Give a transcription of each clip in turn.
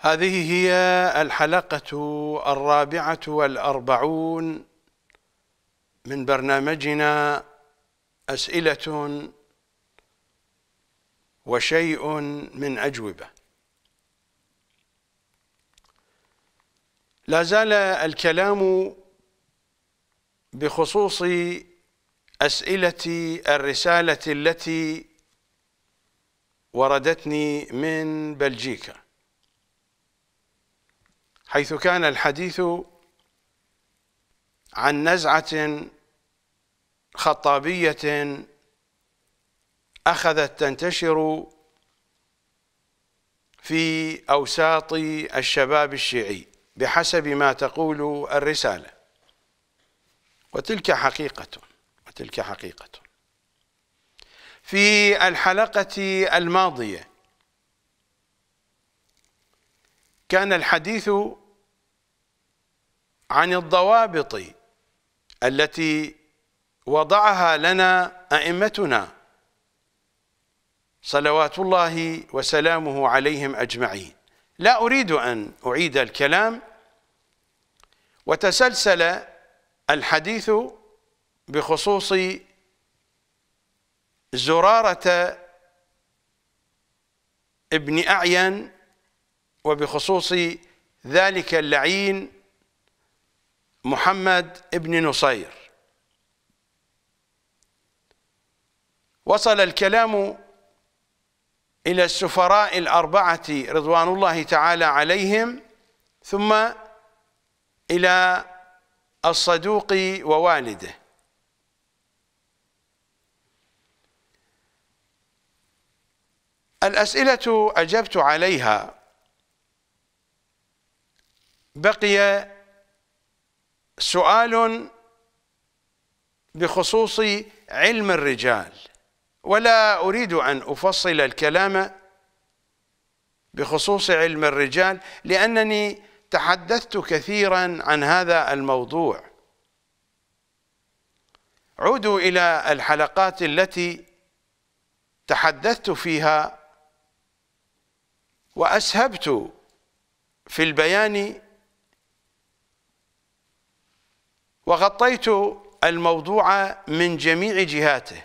هذه هي الحلقة الرابعة والأربعون من برنامجنا أسئلة وشيء من أجوبة لا زال الكلام بخصوص أسئلة الرسالة التي وردتني من بلجيكا حيث كان الحديث عن نزعة خطابية أخذت تنتشر في أوساط الشباب الشيعي بحسب ما تقول الرسالة وتلك حقيقة وتلك حقيقة في الحلقة الماضية كان الحديث عن الضوابط التي وضعها لنا أئمتنا صلوات الله وسلامه عليهم أجمعين لا أريد أن أعيد الكلام وتسلسل الحديث بخصوص زرارة ابن أعين وبخصوص ذلك اللعين محمد ابن نصير وصل الكلام إلى السفراء الأربعة رضوان الله تعالى عليهم ثم إلى الصدوق ووالده الأسئلة أجبت عليها بقي سؤال بخصوص علم الرجال ولا أريد أن أفصل الكلام بخصوص علم الرجال لأنني تحدثت كثيرا عن هذا الموضوع عودوا إلى الحلقات التي تحدثت فيها وأسهبت في البيان وغطيت الموضوع من جميع جهاته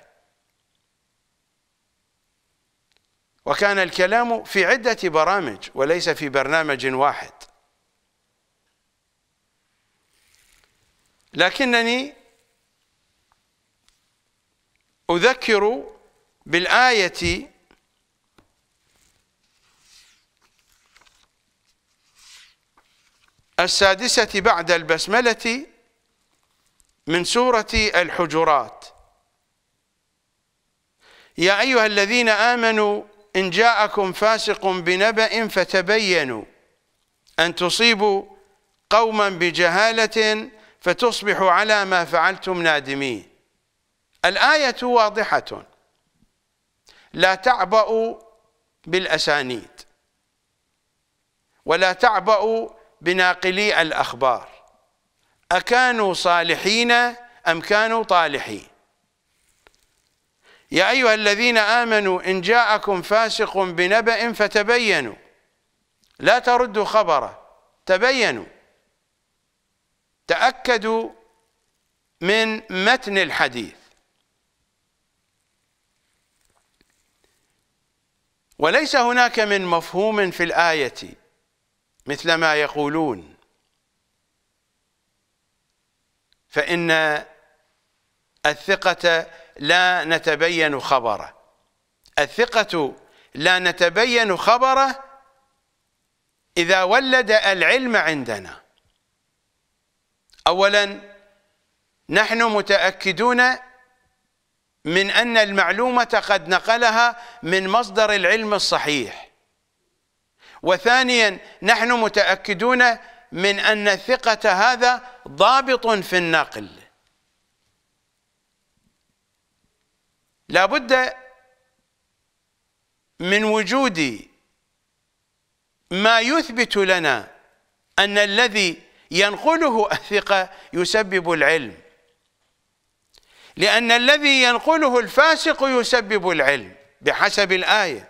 وكان الكلام في عدة برامج وليس في برنامج واحد لكنني أذكر بالآية السادسة بعد البسملة من سورة الحجرات يا أيها الذين آمنوا إن جاءكم فاسق بنبأ فتبينوا أن تصيبوا قوما بجهالة فتصبحوا على ما فعلتم نادمين الآية واضحة لا تعبأوا بالأسانيد ولا تعبأوا بناقلي الأخبار أكانوا صالحين أم كانوا طالحين يا أيها الذين آمنوا إن جاءكم فاسق بنبأ فتبينوا لا تردوا خبره تبينوا تأكدوا من متن الحديث وليس هناك من مفهوم في الآية مثل ما يقولون فإن الثقة لا نتبين خبره الثقة لا نتبين خبره إذا ولد العلم عندنا أولا نحن متأكدون من أن المعلومة قد نقلها من مصدر العلم الصحيح وثانيا نحن متأكدون من أن الثقة هذا ضابط في النقل لابد من وجود ما يثبت لنا أن الذي ينقله الثقة يسبب العلم لأن الذي ينقله الفاسق يسبب العلم بحسب الآية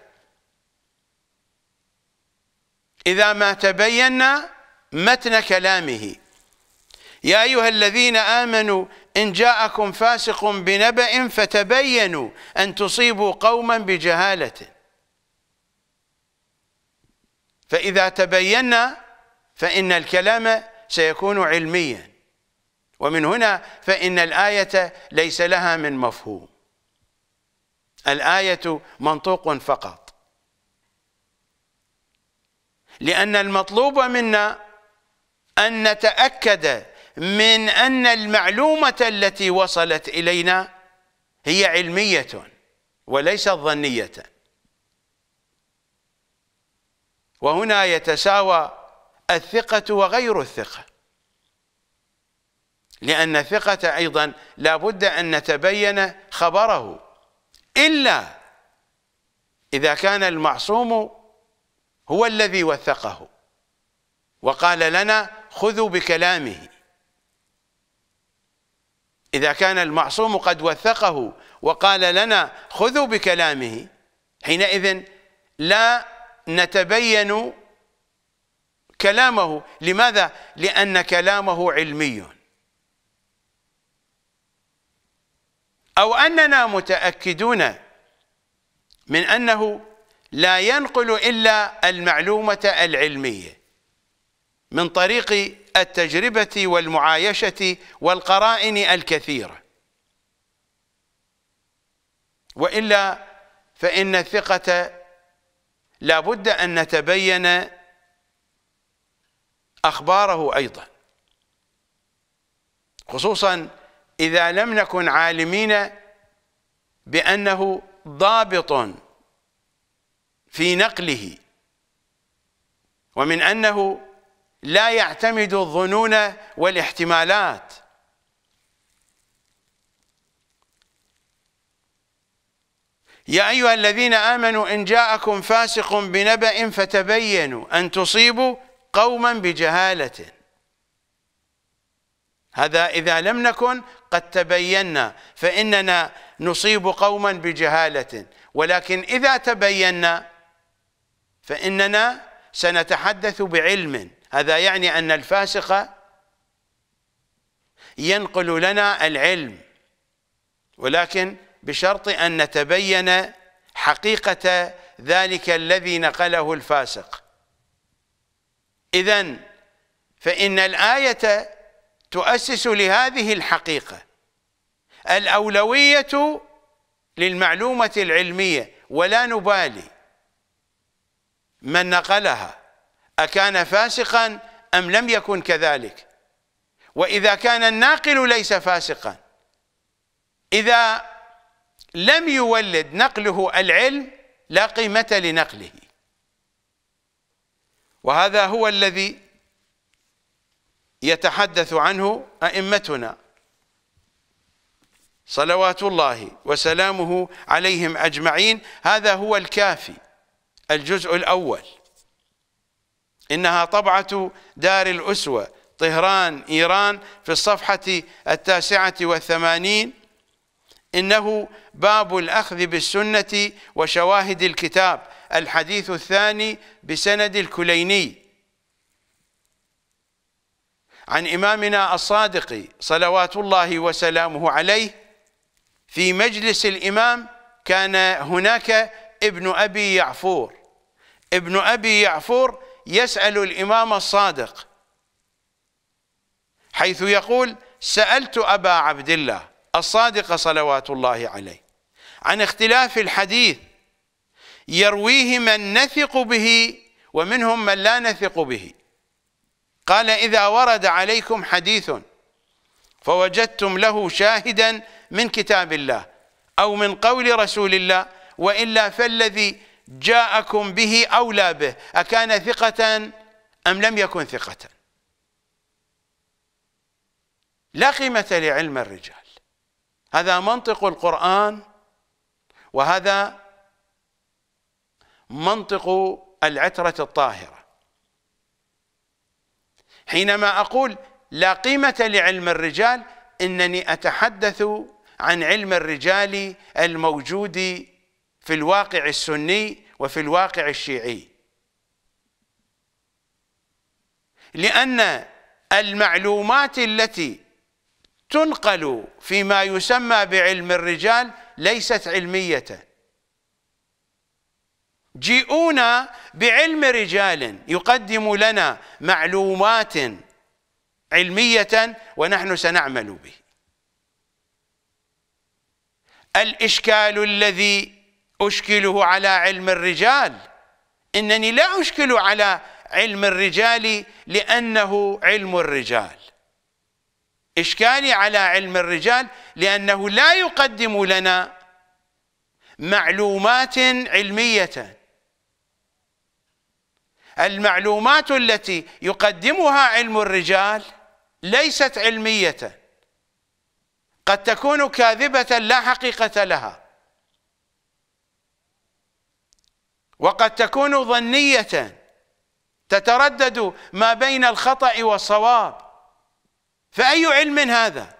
إذا ما تبينا متن كلامه يا أيها الذين آمنوا إن جاءكم فاسق بنبأ فتبينوا أن تصيبوا قوما بجهالة فإذا تبينا فإن الكلام سيكون علميا ومن هنا فإن الآية ليس لها من مفهوم الآية منطوق فقط لأن المطلوب منا أن نتأكد من أن المعلومة التي وصلت إلينا هي علمية وليست ظنية وهنا يتساوى الثقة وغير الثقة لأن الثقة أيضا لا بد أن نتبين خبره إلا إذا كان المعصوم هو الذي وثقه وقال لنا خذوا بكلامه إذا كان المعصوم قد وثقه وقال لنا خذوا بكلامه حينئذ لا نتبين كلامه لماذا؟ لأن كلامه علمي أو أننا متأكدون من أنه لا ينقل إلا المعلومة العلمية من طريق التجربة والمعايشة والقرائن الكثيرة وإلا فإن الثقة لا بد أن نتبين أخباره أيضا خصوصا إذا لم نكن عالمين بأنه ضابط في نقله ومن أنه لا يعتمد الظنون والاحتمالات يا أيها الذين آمنوا إن جاءكم فاسق بنبأ فتبينوا أن تصيبوا قوما بجهالة هذا إذا لم نكن قد تبينا فإننا نصيب قوما بجهالة ولكن إذا تبينا فإننا سنتحدث بعلم هذا يعني أن الفاسق ينقل لنا العلم ولكن بشرط أن نتبين حقيقة ذلك الذي نقله الفاسق إذن فإن الآية تؤسس لهذه الحقيقة الأولوية للمعلومة العلمية ولا نبالي من نقلها أكان فاسقا أم لم يكن كذلك وإذا كان الناقل ليس فاسقا إذا لم يولد نقله العلم لا قيمة لنقله وهذا هو الذي يتحدث عنه أئمتنا صلوات الله وسلامه عليهم أجمعين هذا هو الكافي الجزء الأول إنها طبعة دار الأسوة طهران إيران في الصفحة التاسعة والثمانين إنه باب الأخذ بالسنة وشواهد الكتاب الحديث الثاني بسند الكليني عن إمامنا الصادق صلوات الله وسلامه عليه في مجلس الإمام كان هناك ابن أبي يعفور ابن أبي يعفور يسأل الإمام الصادق حيث يقول سألت أبا عبد الله الصادق صلوات الله عليه عن اختلاف الحديث يرويه من نثق به ومنهم من لا نثق به قال إذا ورد عليكم حديث فوجدتم له شاهدا من كتاب الله أو من قول رسول الله وإلا فالذي جاءكم به أولى به أكان ثقة أم لم يكن ثقة لا قيمة لعلم الرجال هذا منطق القرآن وهذا منطق العترة الطاهرة حينما أقول لا قيمة لعلم الرجال إنني أتحدث عن علم الرجال الموجود في الواقع السني وفي الواقع الشيعي لأن المعلومات التي تنقل فيما يسمى بعلم الرجال ليست علمية جيئونا بعلم رجال يقدم لنا معلومات علمية ونحن سنعمل به الإشكال الذي أشكله على علم الرجال إنني لا أشكل على علم الرجال لأنه علم الرجال إشكالي على علم الرجال لأنه لا يقدم لنا معلومات علمية المعلومات التي يقدمها علم الرجال ليست علمية قد تكون كاذبة لا حقيقة لها وقد تكون ظنية تتردد ما بين الخطأ والصواب فأي علم هذا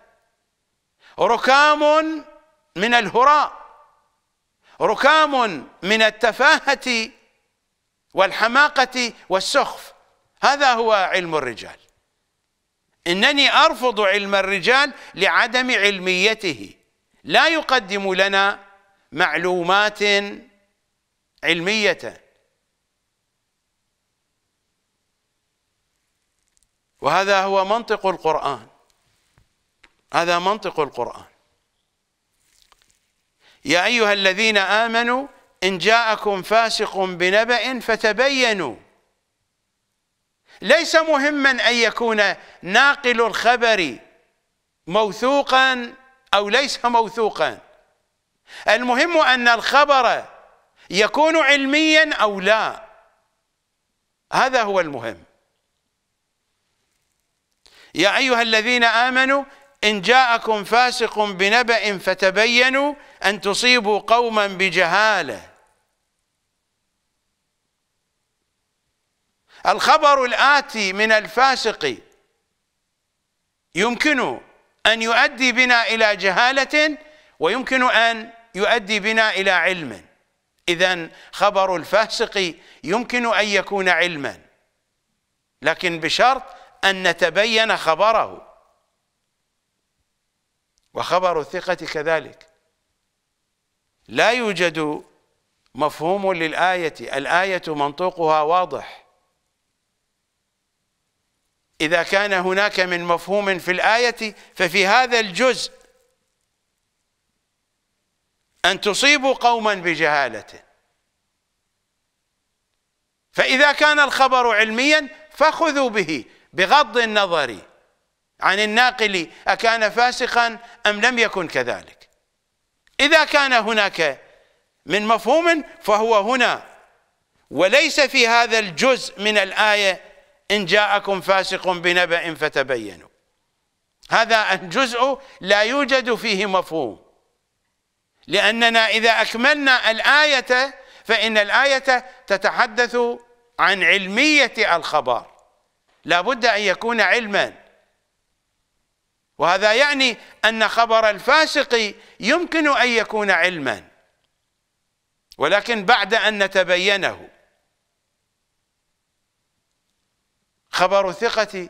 ركام من الهراء ركام من التفاهة والحماقة والسخف هذا هو علم الرجال إنني أرفض علم الرجال لعدم علميته لا يقدم لنا معلومات علمية وهذا هو منطق القرآن هذا منطق القرآن يا أيها الذين آمنوا إن جاءكم فاسق بنبأ فتبينوا ليس مهما أن يكون ناقل الخبر موثوقا أو ليس موثوقا المهم أن الخبر يكون علميا أو لا هذا هو المهم يا أيها الذين آمنوا إن جاءكم فاسق بنبأ فتبينوا أن تصيبوا قوما بجهالة الخبر الآتي من الفاسق يمكن أن يؤدي بنا إلى جهالة ويمكن أن يؤدي بنا إلى علم إذا خبر الفاسق يمكن أن يكون علما لكن بشرط أن نتبين خبره وخبر الثقة كذلك لا يوجد مفهوم للآية الآية منطوقها واضح إذا كان هناك من مفهوم في الآية ففي هذا الجزء أن تصيبوا قوما بجهالة فإذا كان الخبر علميا فخذوا به بغض النظر عن الناقل أكان فاسقا أم لم يكن كذلك إذا كان هناك من مفهوم فهو هنا وليس في هذا الجزء من الآية إن جاءكم فاسق بنبأ فتبينوا هذا الجزء لا يوجد فيه مفهوم لأننا إذا أكملنا الآية فإن الآية تتحدث عن علمية الخبر لا بد أن يكون علما وهذا يعني أن خبر الفاسق يمكن أن يكون علما ولكن بعد أن نتبينه خبر الثقة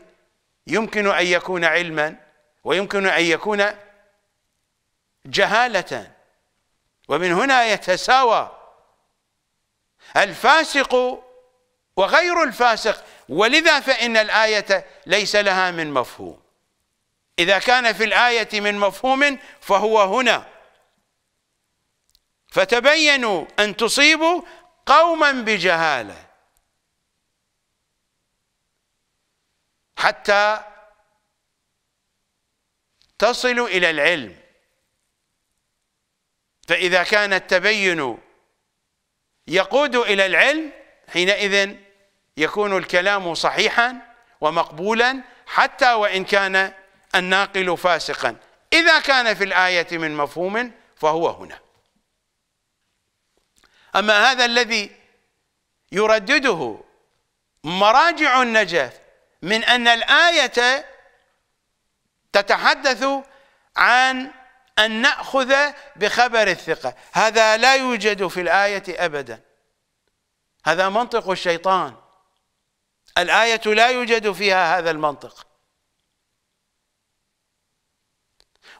يمكن أن يكون علما ويمكن أن يكون جهالة ومن هنا يتساوى الفاسق وغير الفاسق ولذا فإن الآية ليس لها من مفهوم إذا كان في الآية من مفهوم فهو هنا فتبينوا أن تصيبوا قوما بجهالة حتى تصلوا إلى العلم فإذا كان التبين يقود إلى العلم حينئذ يكون الكلام صحيحا ومقبولا حتى وإن كان الناقل فاسقا إذا كان في الآية من مفهوم فهو هنا أما هذا الذي يردده مراجع النجف من أن الآية تتحدث عن أن نأخذ بخبر الثقة هذا لا يوجد في الآية أبدا هذا منطق الشيطان الآية لا يوجد فيها هذا المنطق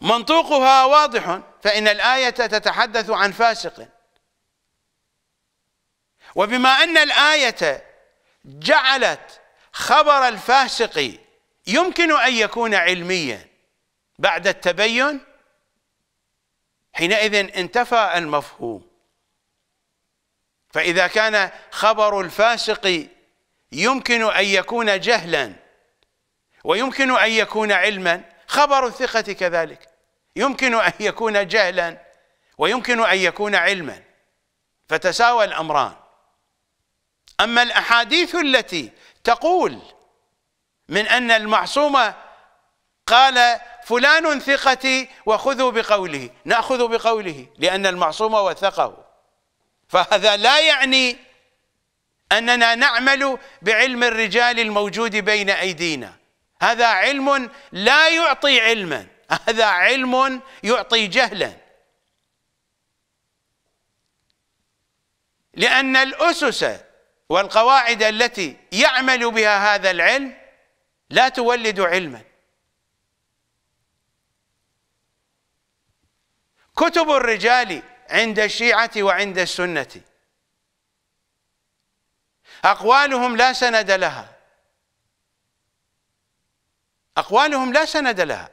منطوقها واضح فإن الآية تتحدث عن فاسق وبما أن الآية جعلت خبر الفاسق يمكن أن يكون علميا بعد التبين حينئذ انتفى المفهوم فإذا كان خبر الفاسق يمكن أن يكون جهلا ويمكن أن يكون علما خبر الثقة كذلك يمكن أن يكون جهلا ويمكن أن يكون علما فتساوى الأمران أما الأحاديث التي تقول من أن المعصوم قال فلان ثقتي وخذوا بقوله ناخذ بقوله لان المعصوم وثقه فهذا لا يعني اننا نعمل بعلم الرجال الموجود بين ايدينا هذا علم لا يعطي علما هذا علم يعطي جهلا لان الاسس والقواعد التي يعمل بها هذا العلم لا تولد علما كتب الرجال عند الشيعة وعند السنة أقوالهم لا سند لها أقوالهم لا سند لها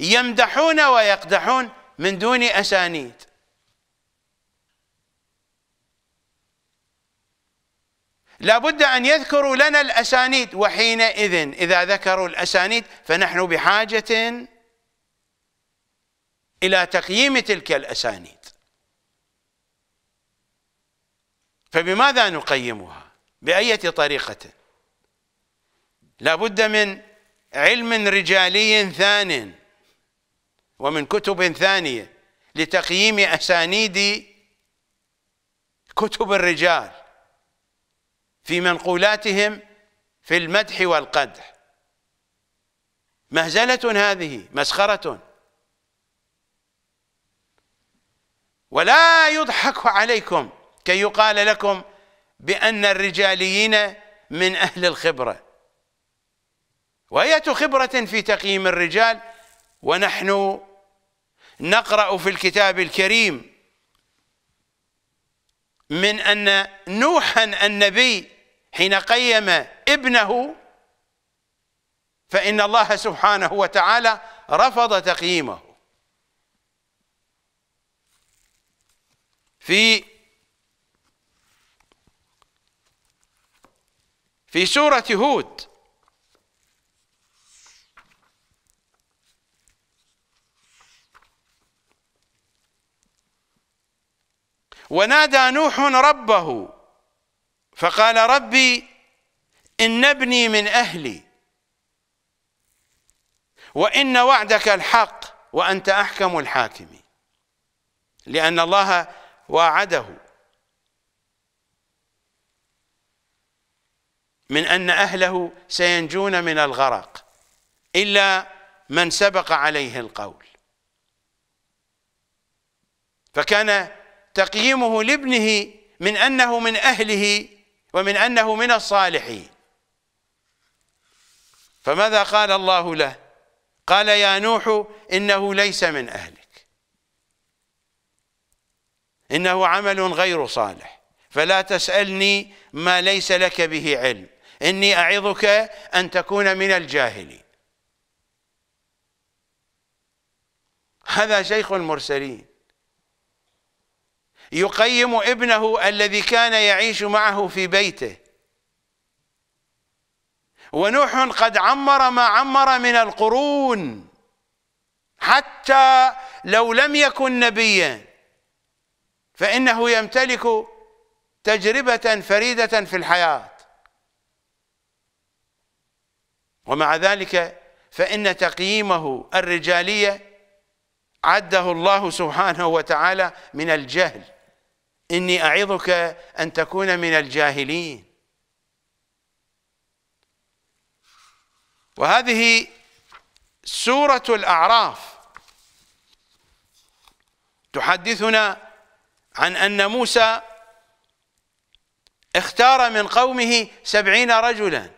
يمدحون ويقدحون من دون أسانيد لابد أن يذكروا لنا الأسانيد وحينئذ إذا ذكروا الأسانيد فنحن بحاجة إلى تقييم تلك الأسانيد فبماذا نقيمها بأية طريقة لابد من علم رجالي ثان ومن كتب ثانية لتقييم أسانيد كتب الرجال في منقولاتهم في المدح والقدح مهزلة هذه مسخرة ولا يضحك عليكم كي يقال لكم بأن الرجاليين من أهل الخبرة وآية خبرة في تقييم الرجال ونحن نقرأ في الكتاب الكريم من أن نوحا النبي حين قيم ابنه فإن الله سبحانه وتعالى رفض تقييمه في في سورة هود ونادى نوح ربه فقال ربي إن ابني من أهلي وإن وعدك الحق وأنت أحكم الحاكمين لأن الله واعده من أن أهله سينجون من الغرق إلا من سبق عليه القول فكان تقييمه لابنه من أنه من أهله ومن أنه من الصالحين فماذا قال الله له قال يا نوح إنه ليس من أهله إنه عمل غير صالح فلا تسألني ما ليس لك به علم إني أعظك أن تكون من الجاهلين هذا شيخ المرسلين يقيم ابنه الذي كان يعيش معه في بيته ونوح قد عمر ما عمر من القرون حتى لو لم يكن نبيا فإنه يمتلك تجربة فريدة في الحياة ومع ذلك فإن تقييمه الرجالية عده الله سبحانه وتعالى من الجهل إني أعظك أن تكون من الجاهلين وهذه سورة الأعراف تحدثنا عن أن موسى اختار من قومه سبعين رجلا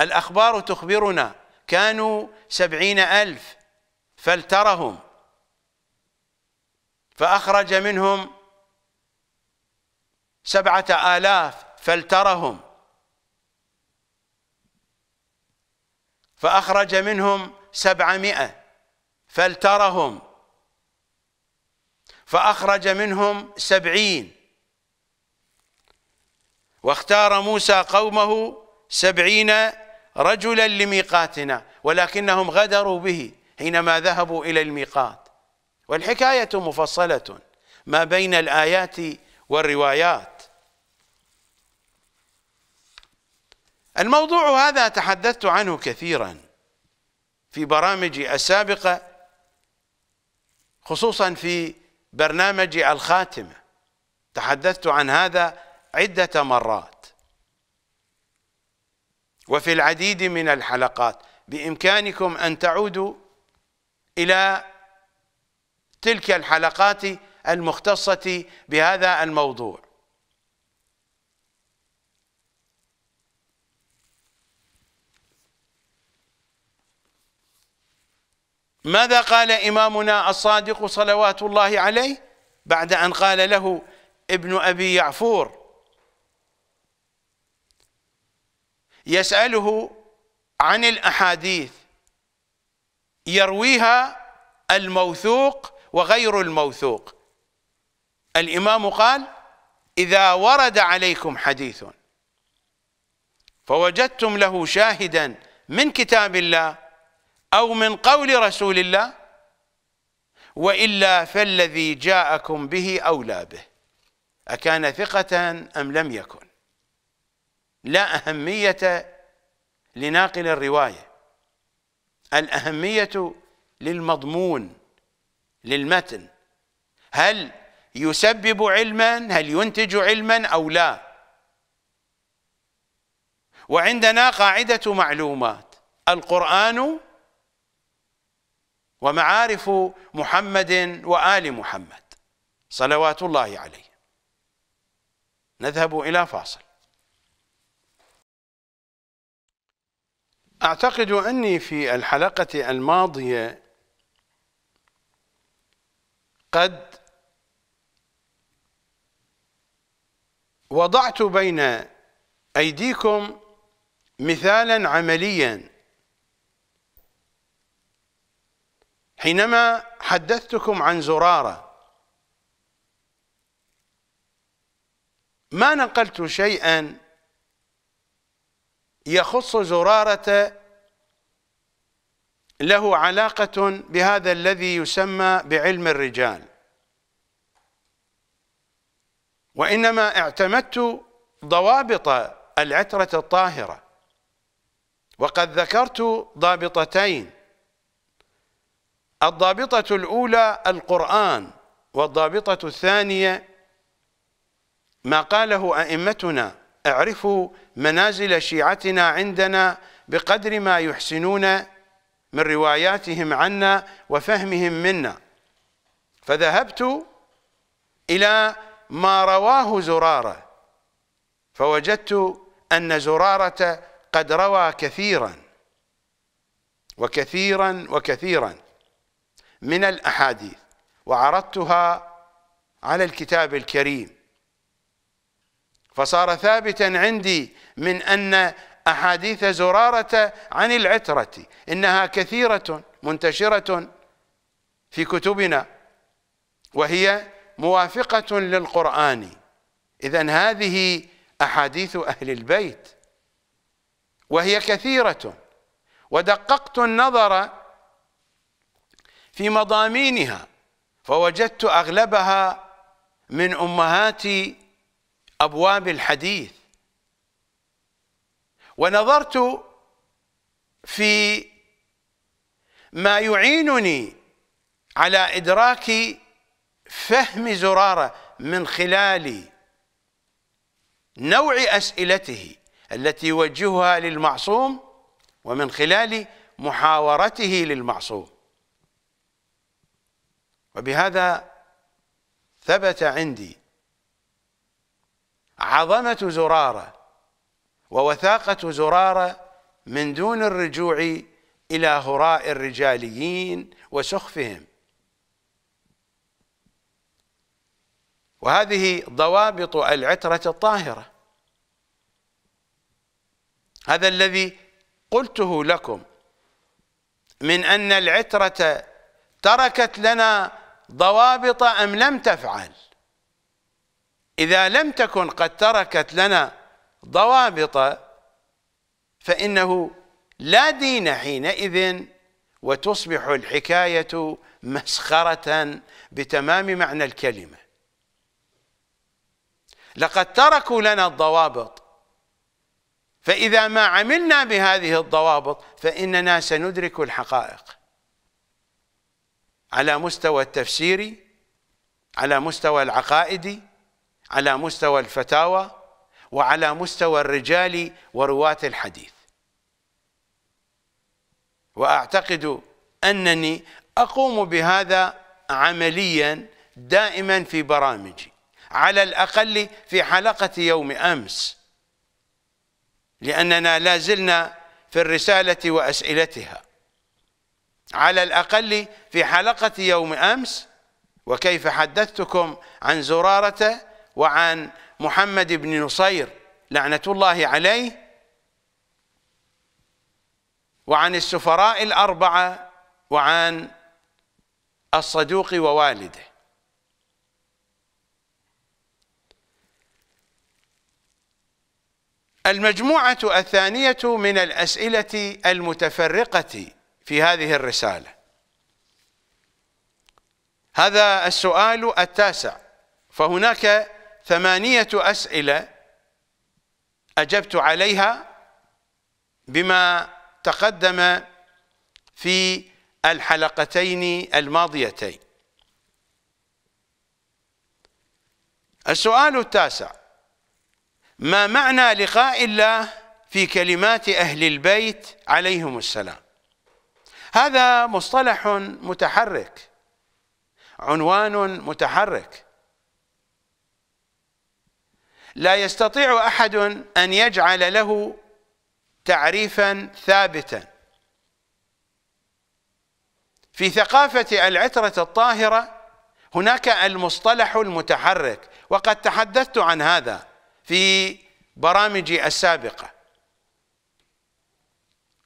الأخبار تخبرنا كانوا سبعين ألف فالترهم فأخرج منهم سبعة آلاف فالترهم فأخرج منهم سبعمائة فالترهم فأخرج منهم سبعين واختار موسى قومه سبعين رجلا لميقاتنا ولكنهم غدروا به حينما ذهبوا إلى الميقات والحكاية مفصلة ما بين الآيات والروايات الموضوع هذا تحدثت عنه كثيرا في برامجي السابقة خصوصا في برنامج الخاتمة تحدثت عن هذا عدة مرات وفي العديد من الحلقات بإمكانكم أن تعودوا إلى تلك الحلقات المختصة بهذا الموضوع ماذا قال إمامنا الصادق صلوات الله عليه بعد أن قال له ابن أبي يعفور يسأله عن الأحاديث يرويها الموثوق وغير الموثوق الإمام قال إذا ورد عليكم حديث فوجدتم له شاهدا من كتاب الله أو من قول رسول الله وإلا فالذي جاءكم به أولى به أكان ثقة أم لم يكن لا أهمية لناقل الرواية الأهمية للمضمون للمتن هل يسبب علما هل ينتج علما أو لا وعندنا قاعدة معلومات القرآن ومعارف محمد وآل محمد صلوات الله عليه نذهب إلى فاصل أعتقد أني في الحلقة الماضية قد وضعت بين أيديكم مثالا عمليا حينما حدثتكم عن زرارة ما نقلت شيئا يخص زرارة له علاقة بهذا الذي يسمى بعلم الرجال وإنما اعتمدت ضوابط العترة الطاهرة وقد ذكرت ضابطتين الضابطة الأولى القرآن والضابطة الثانية ما قاله أئمتنا اعرفوا منازل شيعتنا عندنا بقدر ما يحسنون من رواياتهم عنا وفهمهم منا فذهبت إلى ما رواه زرارة فوجدت أن زرارة قد روى كثيرا وكثيرا وكثيرا من الأحاديث وعرضتها على الكتاب الكريم فصار ثابتا عندي من أن أحاديث زرارة عن العترة إنها كثيرة منتشرة في كتبنا وهي موافقة للقرآن إذا هذه أحاديث أهل البيت وهي كثيرة ودققت النظر في مضامينها فوجدت أغلبها من أمهات أبواب الحديث ونظرت في ما يعينني على إدراك فهم زرارة من خلال نوع أسئلته التي يوجهها للمعصوم ومن خلال محاورته للمعصوم وبهذا ثبت عندي عظمة زرارة ووثاقة زرارة من دون الرجوع إلى هراء الرجاليين وسخفهم وهذه ضوابط العترة الطاهرة هذا الذي قلته لكم من أن العترة تركت لنا ضوابط أم لم تفعل إذا لم تكن قد تركت لنا ضوابط فإنه لا دين حينئذ وتصبح الحكاية مسخرة بتمام معنى الكلمة لقد تركوا لنا الضوابط فإذا ما عملنا بهذه الضوابط فإننا سندرك الحقائق على مستوى التفسيري على مستوى العقائدي على مستوى الفتاوى وعلى مستوى الرجال ورواة الحديث وأعتقد أنني أقوم بهذا عمليا دائما في برامجي على الأقل في حلقة يوم أمس لأننا لازلنا في الرسالة وأسئلتها على الأقل في حلقة يوم أمس وكيف حدثتكم عن زرارة وعن محمد بن نصير لعنة الله عليه وعن السفراء الأربعة وعن الصدوق ووالده المجموعة الثانية من الأسئلة المتفرقة في هذه الرسالة هذا السؤال التاسع فهناك ثمانية أسئلة أجبت عليها بما تقدم في الحلقتين الماضيتين السؤال التاسع ما معنى لقاء الله في كلمات أهل البيت عليهم السلام هذا مصطلح متحرك عنوان متحرك لا يستطيع احد ان يجعل له تعريفا ثابتا في ثقافه العتره الطاهره هناك المصطلح المتحرك وقد تحدثت عن هذا في برامجي السابقه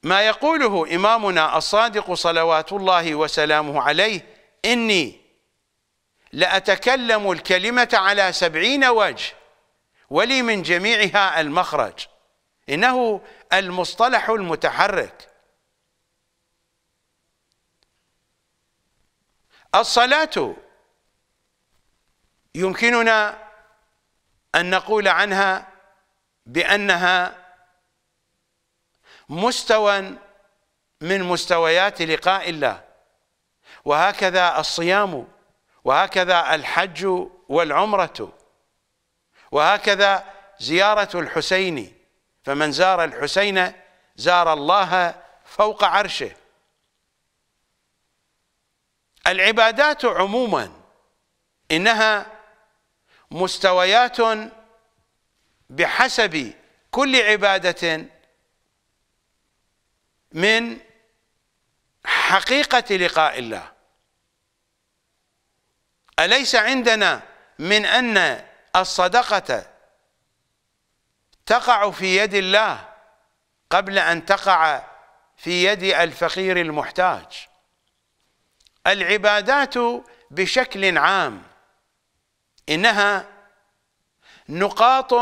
ما يقوله إمامنا الصادق صلوات الله وسلامه عليه إني لأتكلم الكلمة على سبعين وجه ولي من جميعها المخرج إنه المصطلح المتحرك الصلاة يمكننا أن نقول عنها بأنها مستوى من مستويات لقاء الله وهكذا الصيام وهكذا الحج والعمرة وهكذا زيارة الحسين فمن زار الحسين زار الله فوق عرشه العبادات عموما إنها مستويات بحسب كل عبادة من حقيقة لقاء الله أليس عندنا من أن الصدقة تقع في يد الله قبل أن تقع في يد الفقير المحتاج العبادات بشكل عام إنها نقاط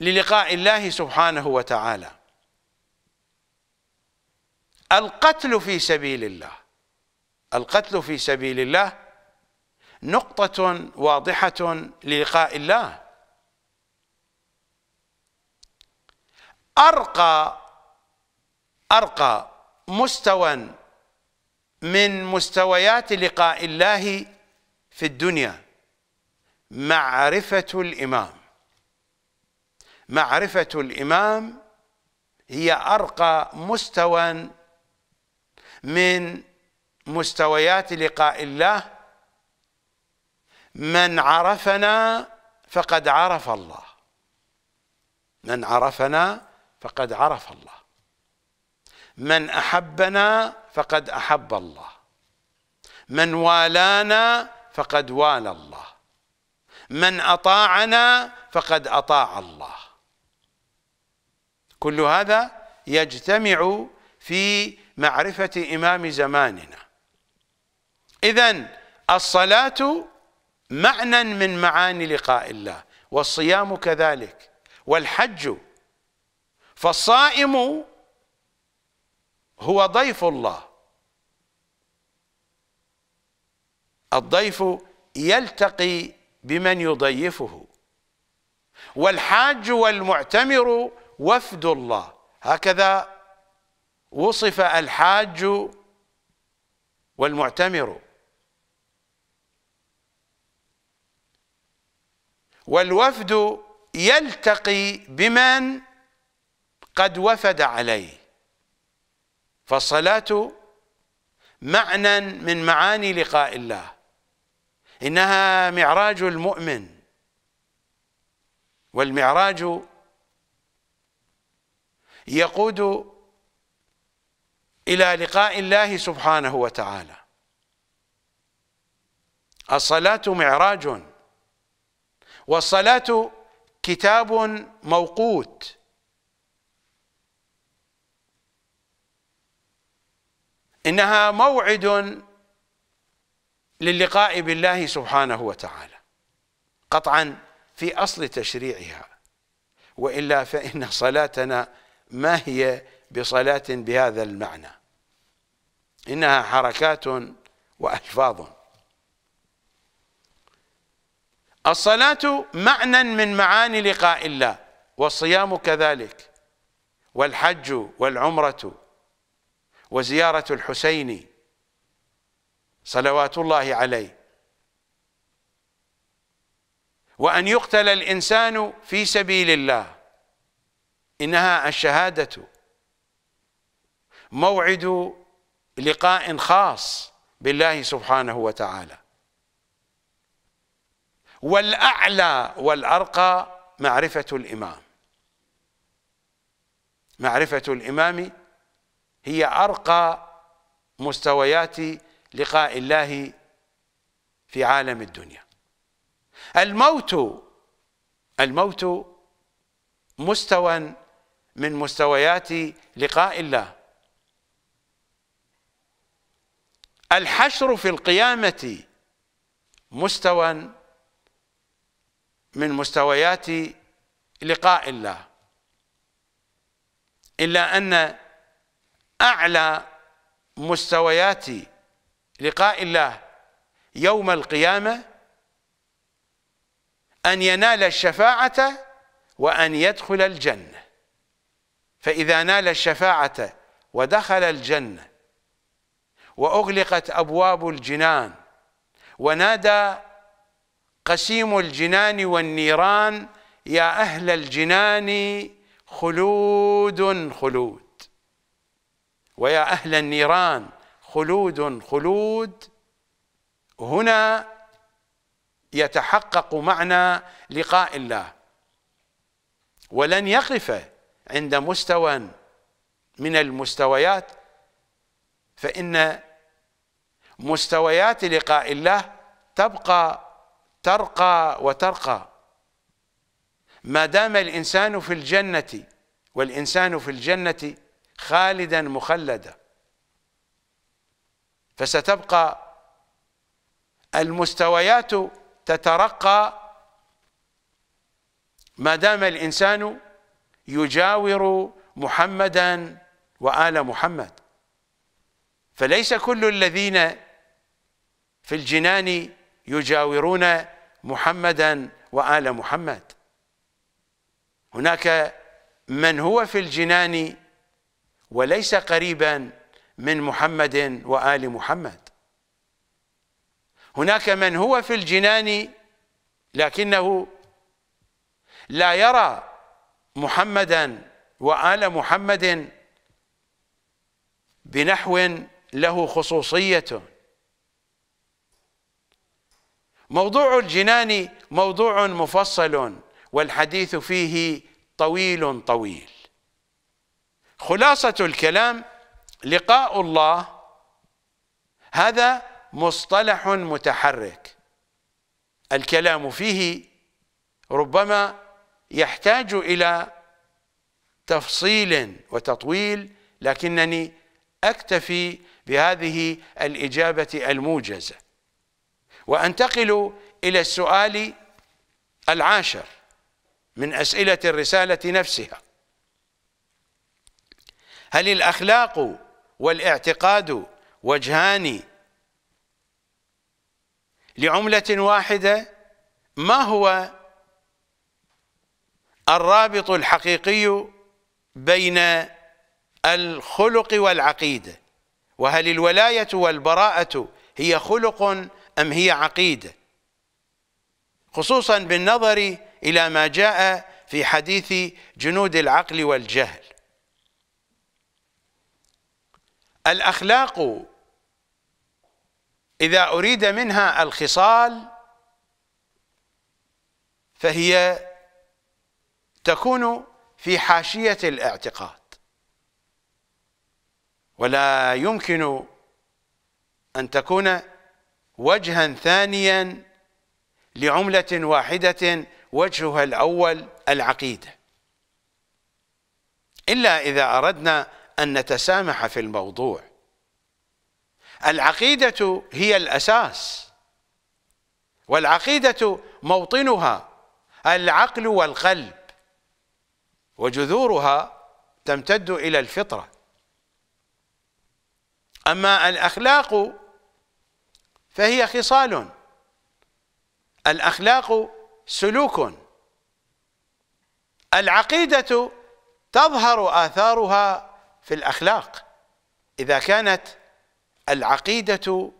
للقاء الله سبحانه وتعالى القتل في سبيل الله القتل في سبيل الله نقطة واضحة للقاء الله أرقى أرقى مستوى من مستويات لقاء الله في الدنيا معرفة الإمام معرفة الإمام هي أرقى مستوى من مستويات لقاء الله من عرفنا فقد عرف الله من عرفنا فقد عرف الله من احبنا فقد احب الله من والانا فقد والى الله من اطاعنا فقد اطاع الله كل هذا يجتمع في معرفة إمام زماننا إذا الصلاة معنى من معاني لقاء الله والصيام كذلك والحج فالصائم هو ضيف الله الضيف يلتقي بمن يضيفه والحاج والمعتمر وفد الله هكذا وصف الحاج والمعتمر والوفد يلتقي بمن قد وفد عليه فالصلاة معنى من معاني لقاء الله إنها معراج المؤمن والمعراج يقود إلى لقاء الله سبحانه وتعالى الصلاة معراج والصلاة كتاب موقوت إنها موعد للقاء بالله سبحانه وتعالى قطعا في أصل تشريعها وإلا فإن صلاتنا ما هي بصلاة بهذا المعنى إنها حركات وألفاظ الصلاة معنى من معاني لقاء الله والصيام كذلك والحج والعمرة وزيارة الحسين صلوات الله عليه وأن يقتل الإنسان في سبيل الله إنها الشهادة موعد لقاء خاص بالله سبحانه وتعالى والأعلى والأرقى معرفة الإمام معرفة الإمام هي أرقى مستويات لقاء الله في عالم الدنيا الموت الموت مستوى من مستويات لقاء الله الحشر في القيامة مستوى من مستويات لقاء الله إلا أن أعلى مستويات لقاء الله يوم القيامة أن ينال الشفاعة وأن يدخل الجنة فإذا نال الشفاعة ودخل الجنة واغلقت ابواب الجنان ونادى قسيم الجنان والنيران يا اهل الجنان خلود خلود ويا اهل النيران خلود خلود هنا يتحقق معنى لقاء الله ولن يقف عند مستوى من المستويات فإن مستويات لقاء الله تبقى ترقى وترقى ما دام الإنسان في الجنة والإنسان في الجنة خالدا مخلدا فستبقى المستويات تترقى ما دام الإنسان يجاور محمدا وآل محمد فليس كل الذين في الجنان يجاورون محمدا وآل محمد هناك من هو في الجنان وليس قريبا من محمد وآل محمد هناك من هو في الجنان لكنه لا يرى محمدا وآل محمد بنحو له خصوصية موضوع الجنان موضوع مفصل والحديث فيه طويل طويل خلاصة الكلام لقاء الله هذا مصطلح متحرك الكلام فيه ربما يحتاج إلى تفصيل وتطويل لكنني أكتفي بهذه الإجابة الموجزة وأنتقل إلى السؤال العاشر من أسئلة الرسالة نفسها هل الأخلاق والاعتقاد وجهان لعملة واحدة ما هو الرابط الحقيقي بين الخلق والعقيدة وهل الولاية والبراءة هي خلق أم هي عقيدة خصوصا بالنظر إلى ما جاء في حديث جنود العقل والجهل الأخلاق إذا أريد منها الخصال فهي تكون في حاشية الاعتقاد ولا يمكن أن تكون وجها ثانيا لعملة واحدة وجهها الأول العقيدة إلا إذا أردنا أن نتسامح في الموضوع العقيدة هي الأساس والعقيدة موطنها العقل والقلب وجذورها تمتد إلى الفطرة أما الأخلاق فهي خصال الأخلاق سلوك العقيدة تظهر آثارها في الأخلاق إذا كانت العقيدة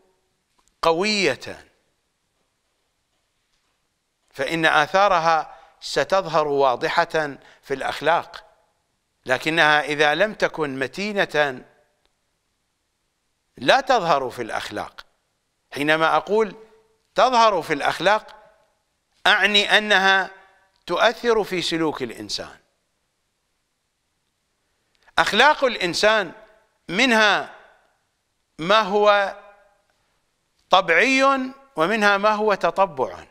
قوية فإن آثارها ستظهر واضحة في الأخلاق لكنها إذا لم تكن متينة لا تظهر في الأخلاق حينما أقول تظهر في الأخلاق أعني أنها تؤثر في سلوك الإنسان أخلاق الإنسان منها ما هو طبعي ومنها ما هو تطبع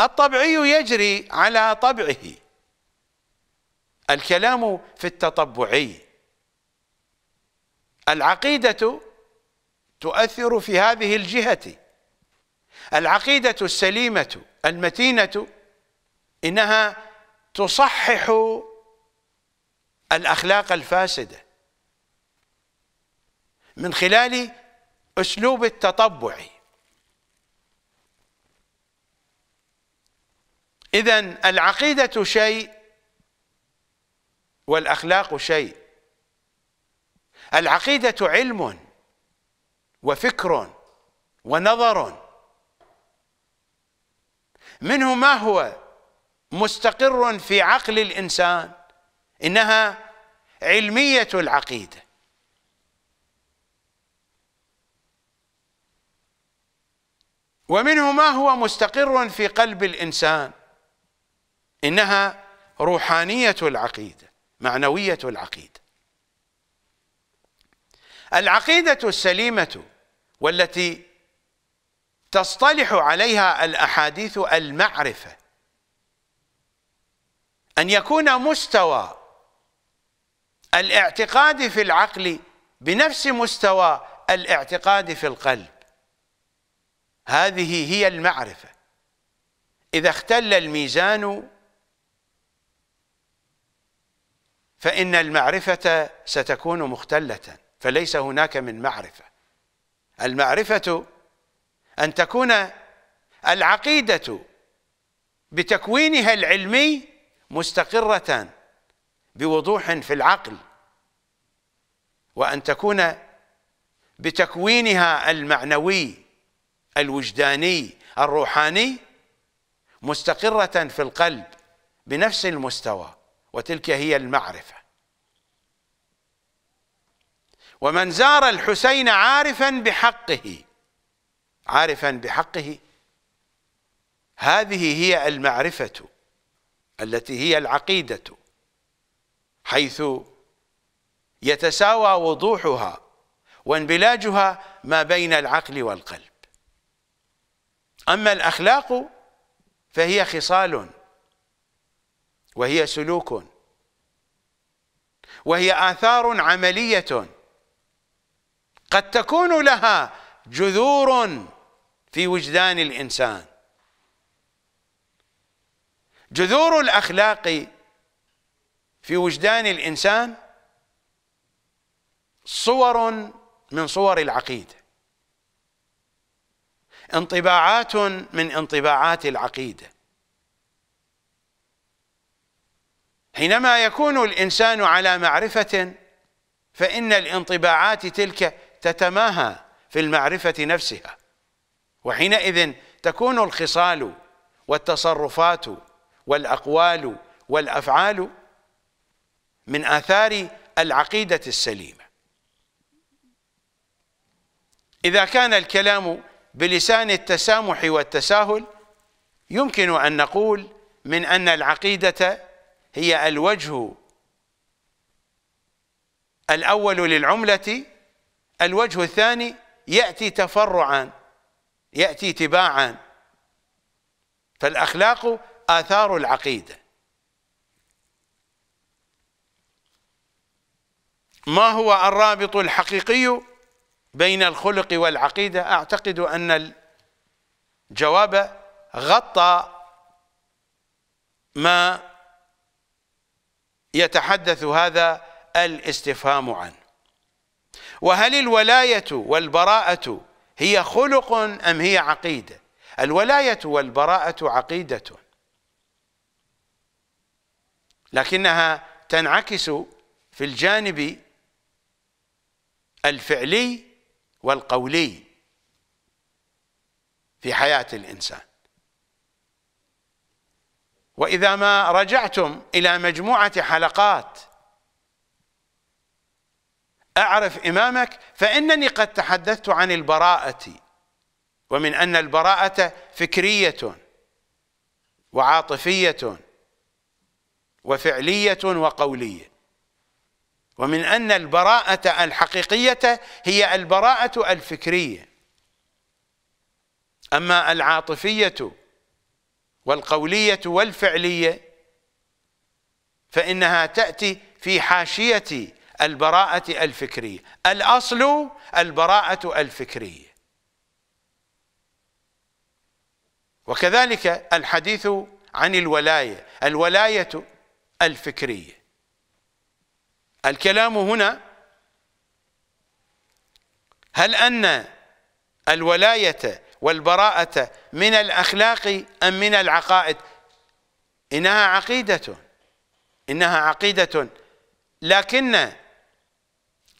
الطبعي يجري على طبعه الكلام في التطبعي العقيدة تؤثر في هذه الجهة العقيدة السليمة المتينة إنها تصحح الأخلاق الفاسدة من خلال أسلوب التطبع إذا العقيدة شيء والأخلاق شيء العقيدة علم وفكر ونظر منه ما هو مستقر في عقل الإنسان إنها علمية العقيدة ومنه ما هو مستقر في قلب الإنسان إنها روحانية العقيدة معنوية العقيدة العقيدة السليمة والتي تصطلح عليها الأحاديث المعرفة أن يكون مستوى الاعتقاد في العقل بنفس مستوى الاعتقاد في القلب هذه هي المعرفة إذا اختل الميزان فإن المعرفة ستكون مختلة فليس هناك من معرفة المعرفة أن تكون العقيدة بتكوينها العلمي مستقرة بوضوح في العقل وأن تكون بتكوينها المعنوي الوجداني الروحاني مستقرة في القلب بنفس المستوى وتلك هي المعرفة ومن زار الحسين عارفا بحقه عارفا بحقه هذه هي المعرفة التي هي العقيدة حيث يتساوى وضوحها وانبلاجها ما بين العقل والقلب أما الأخلاق فهي خصال وهي سلوك وهي آثار عملية قد تكون لها جذور في وجدان الانسان جذور الاخلاق في وجدان الانسان صور من صور العقيده انطباعات من انطباعات العقيده حينما يكون الانسان على معرفه فان الانطباعات تلك تتماهى في المعرفة نفسها وحينئذ تكون الخصال والتصرفات والأقوال والأفعال من آثار العقيدة السليمة إذا كان الكلام بلسان التسامح والتساهل يمكن أن نقول من أن العقيدة هي الوجه الأول للعملة الوجه الثاني يأتي تفرعا يأتي تباعا فالأخلاق آثار العقيدة ما هو الرابط الحقيقي بين الخلق والعقيدة أعتقد أن الجواب غطى ما يتحدث هذا الاستفهام عنه وهل الولاية والبراءة هي خلق أم هي عقيدة الولاية والبراءة عقيدة لكنها تنعكس في الجانب الفعلي والقولي في حياة الإنسان وإذا ما رجعتم إلى مجموعة حلقات أعرف إمامك فإنني قد تحدثت عن البراءة ومن أن البراءة فكرية وعاطفية وفعلية وقولية ومن أن البراءة الحقيقية هي البراءة الفكرية أما العاطفية والقولية والفعلية فإنها تأتي في حاشية البراءة الفكرية الأصل البراءة الفكرية وكذلك الحديث عن الولاية الولاية الفكرية الكلام هنا هل أن الولاية والبراءة من الأخلاق أم من العقائد إنها عقيدة إنها عقيدة لكن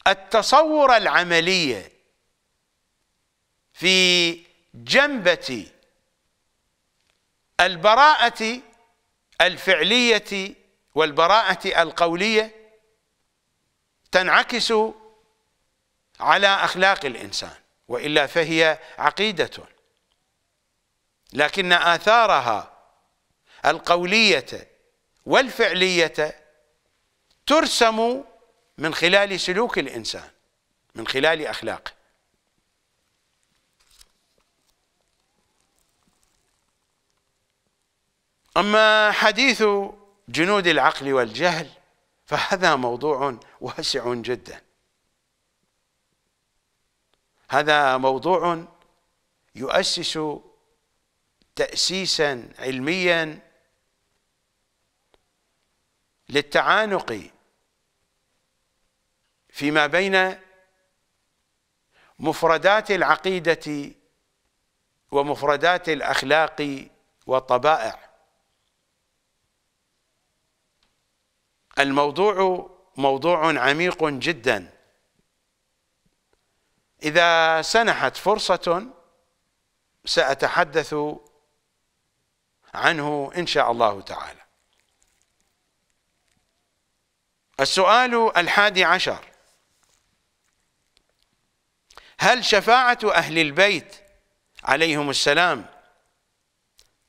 التصور العملية في جنبة البراءة الفعلية والبراءة القولية تنعكس على أخلاق الإنسان وإلا فهي عقيدة لكن آثارها القولية والفعلية ترسم من خلال سلوك الإنسان من خلال أخلاقه أما حديث جنود العقل والجهل فهذا موضوع واسع جدا هذا موضوع يؤسس تأسيسا علميا للتعانق فيما بين مفردات العقيدة ومفردات الأخلاق والطبائع الموضوع موضوع عميق جدا إذا سنحت فرصة سأتحدث عنه إن شاء الله تعالى السؤال الحادي عشر هل شفاعة أهل البيت عليهم السلام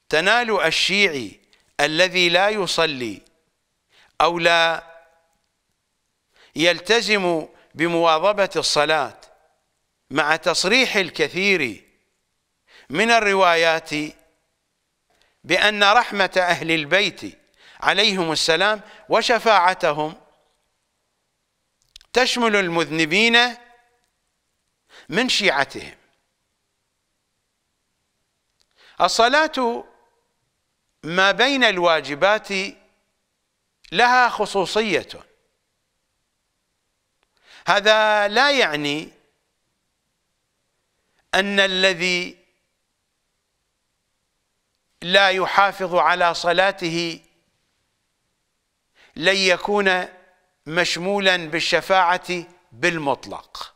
تنال الشيعي الذي لا يصلي أو لا يلتزم بمواظبة الصلاة مع تصريح الكثير من الروايات بأن رحمة أهل البيت عليهم السلام وشفاعتهم تشمل المذنبين من شيعتهم الصلاة ما بين الواجبات لها خصوصية هذا لا يعني أن الذي لا يحافظ على صلاته لن يكون مشمولا بالشفاعة بالمطلق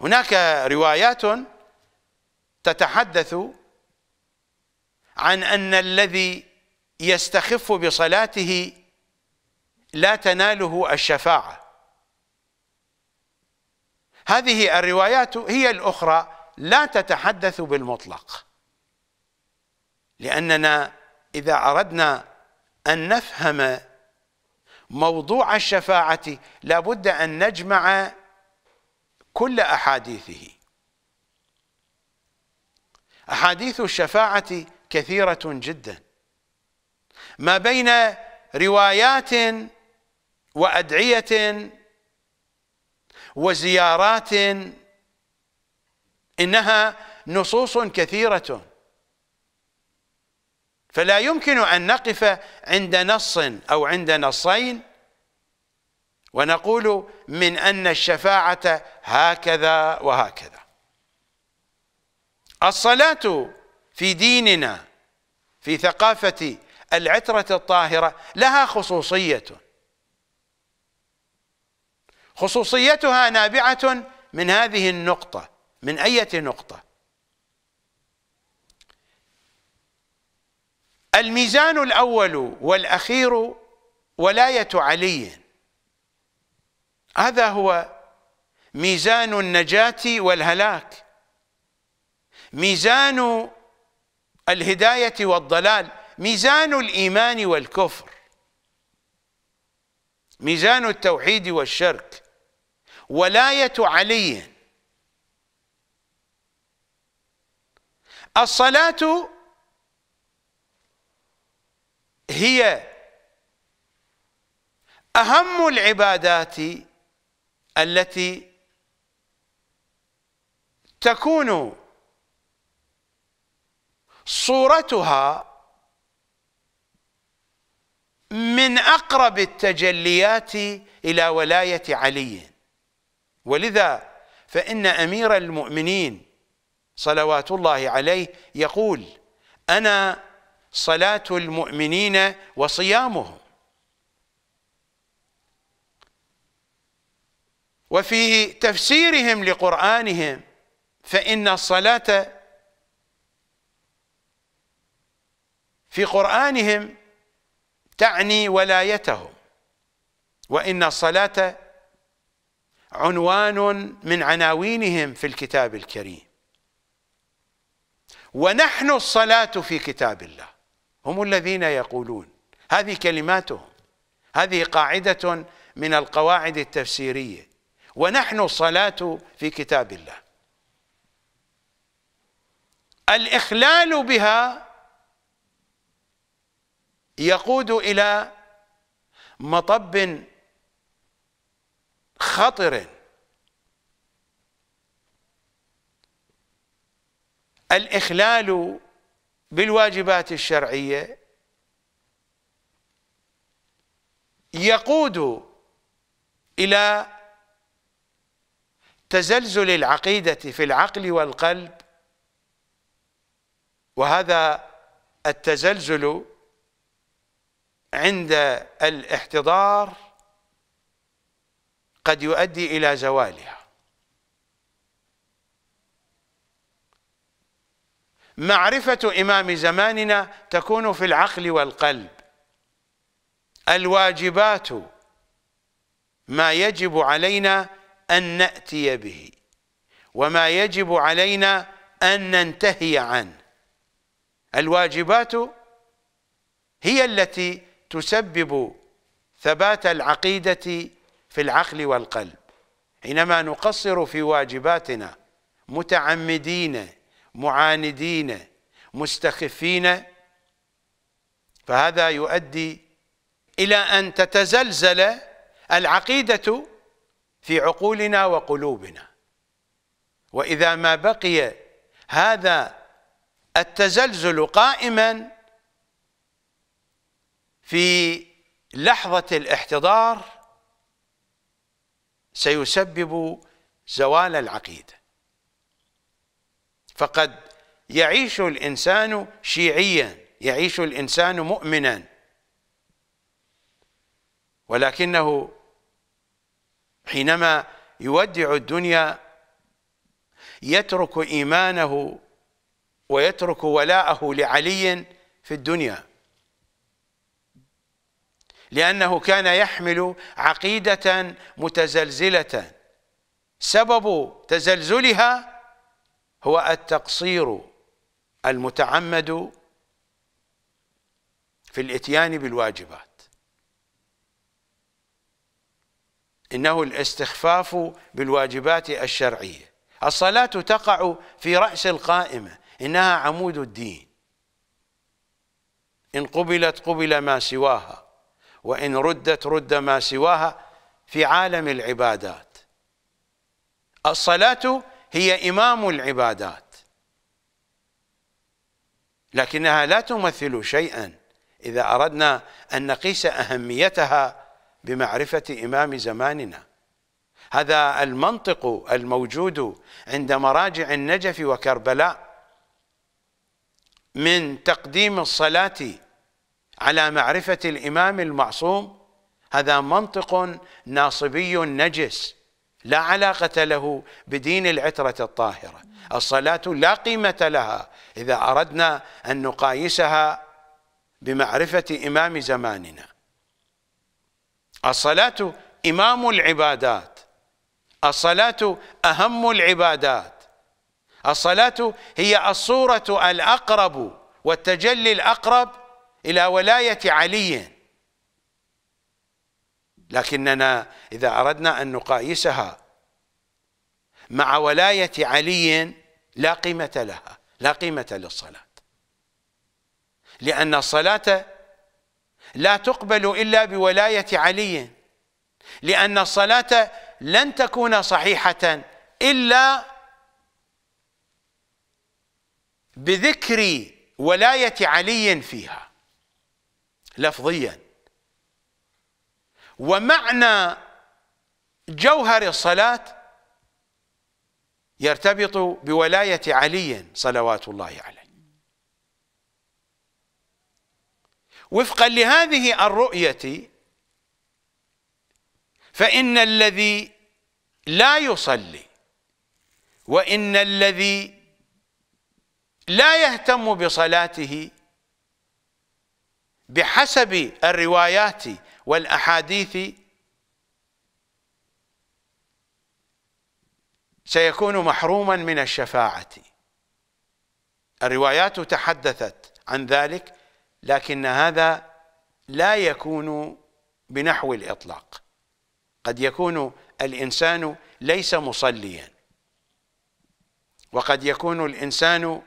هناك روايات تتحدث عن ان الذي يستخف بصلاته لا تناله الشفاعه هذه الروايات هي الاخرى لا تتحدث بالمطلق لاننا اذا اردنا ان نفهم موضوع الشفاعه لابد ان نجمع كل أحاديثه أحاديث الشفاعة كثيرة جدا ما بين روايات وأدعية وزيارات إنها نصوص كثيرة فلا يمكن أن نقف عند نص أو عند نصين ونقول من أن الشفاعة هكذا وهكذا الصلاة في ديننا في ثقافة العترة الطاهرة لها خصوصية خصوصيتها نابعة من هذه النقطة من أية نقطة الميزان الأول والأخير ولاية علي هذا هو ميزان النجاة والهلاك ميزان الهداية والضلال ميزان الإيمان والكفر ميزان التوحيد والشرك ولاية علي الصلاة هي أهم العبادات التي تكون صورتها من اقرب التجليات الى ولايه علي ولذا فان امير المؤمنين صلوات الله عليه يقول انا صلاه المؤمنين وصيامهم وفي تفسيرهم لقرآنهم فإن الصلاة في قرآنهم تعني ولايتهم وإن الصلاة عنوان من عناوينهم في الكتاب الكريم ونحن الصلاة في كتاب الله هم الذين يقولون هذه كلماتهم هذه قاعدة من القواعد التفسيرية ونحن الصلاة في كتاب الله الإخلال بها يقود إلى مطب خطر الإخلال بالواجبات الشرعية يقود إلى تزلزل العقيدة في العقل والقلب وهذا التزلزل عند الاحتضار قد يؤدي إلى زوالها معرفة إمام زماننا تكون في العقل والقلب الواجبات ما يجب علينا أن نأتي به وما يجب علينا أن ننتهي عنه الواجبات هي التي تسبب ثبات العقيدة في العقل والقلب حينما نقصر في واجباتنا متعمدين معاندين مستخفين فهذا يؤدي إلى أن تتزلزل العقيدة في عقولنا وقلوبنا وإذا ما بقي هذا التزلزل قائما في لحظة الاحتضار سيسبب زوال العقيدة فقد يعيش الإنسان شيعيا يعيش الإنسان مؤمنا ولكنه حينما يودع الدنيا يترك إيمانه ويترك ولاءه لعلي في الدنيا لأنه كان يحمل عقيدة متزلزلة سبب تزلزلها هو التقصير المتعمد في الاتيان بالواجبات إنه الاستخفاف بالواجبات الشرعية الصلاة تقع في رأس القائمة إنها عمود الدين إن قبلت قبل ما سواها وإن ردت رد ما سواها في عالم العبادات الصلاة هي إمام العبادات لكنها لا تمثل شيئا إذا أردنا أن نقيس أهميتها بمعرفة إمام زماننا هذا المنطق الموجود عند مراجع النجف وكربلاء من تقديم الصلاة على معرفة الإمام المعصوم هذا منطق ناصبي نجس لا علاقة له بدين العترة الطاهرة الصلاة لا قيمة لها إذا أردنا أن نقايسها بمعرفة إمام زماننا الصلاة إمام العبادات الصلاة أهم العبادات الصلاة هي الصورة الأقرب والتجلي الأقرب إلى ولاية علي لكننا إذا أردنا أن نقايسها مع ولاية علي لا قيمة لها لا قيمة للصلاة لأن الصلاة لا تقبل إلا بولاية علي لأن الصلاة لن تكون صحيحة إلا بذكر ولاية علي فيها لفظيا ومعنى جوهر الصلاة يرتبط بولاية علي صلوات الله عليه وفقا لهذه الرؤية فإن الذي لا يصلي وإن الذي لا يهتم بصلاته بحسب الروايات والأحاديث سيكون محروما من الشفاعة الروايات تحدثت عن ذلك لكن هذا لا يكون بنحو الإطلاق قد يكون الإنسان ليس مصليا وقد يكون الإنسان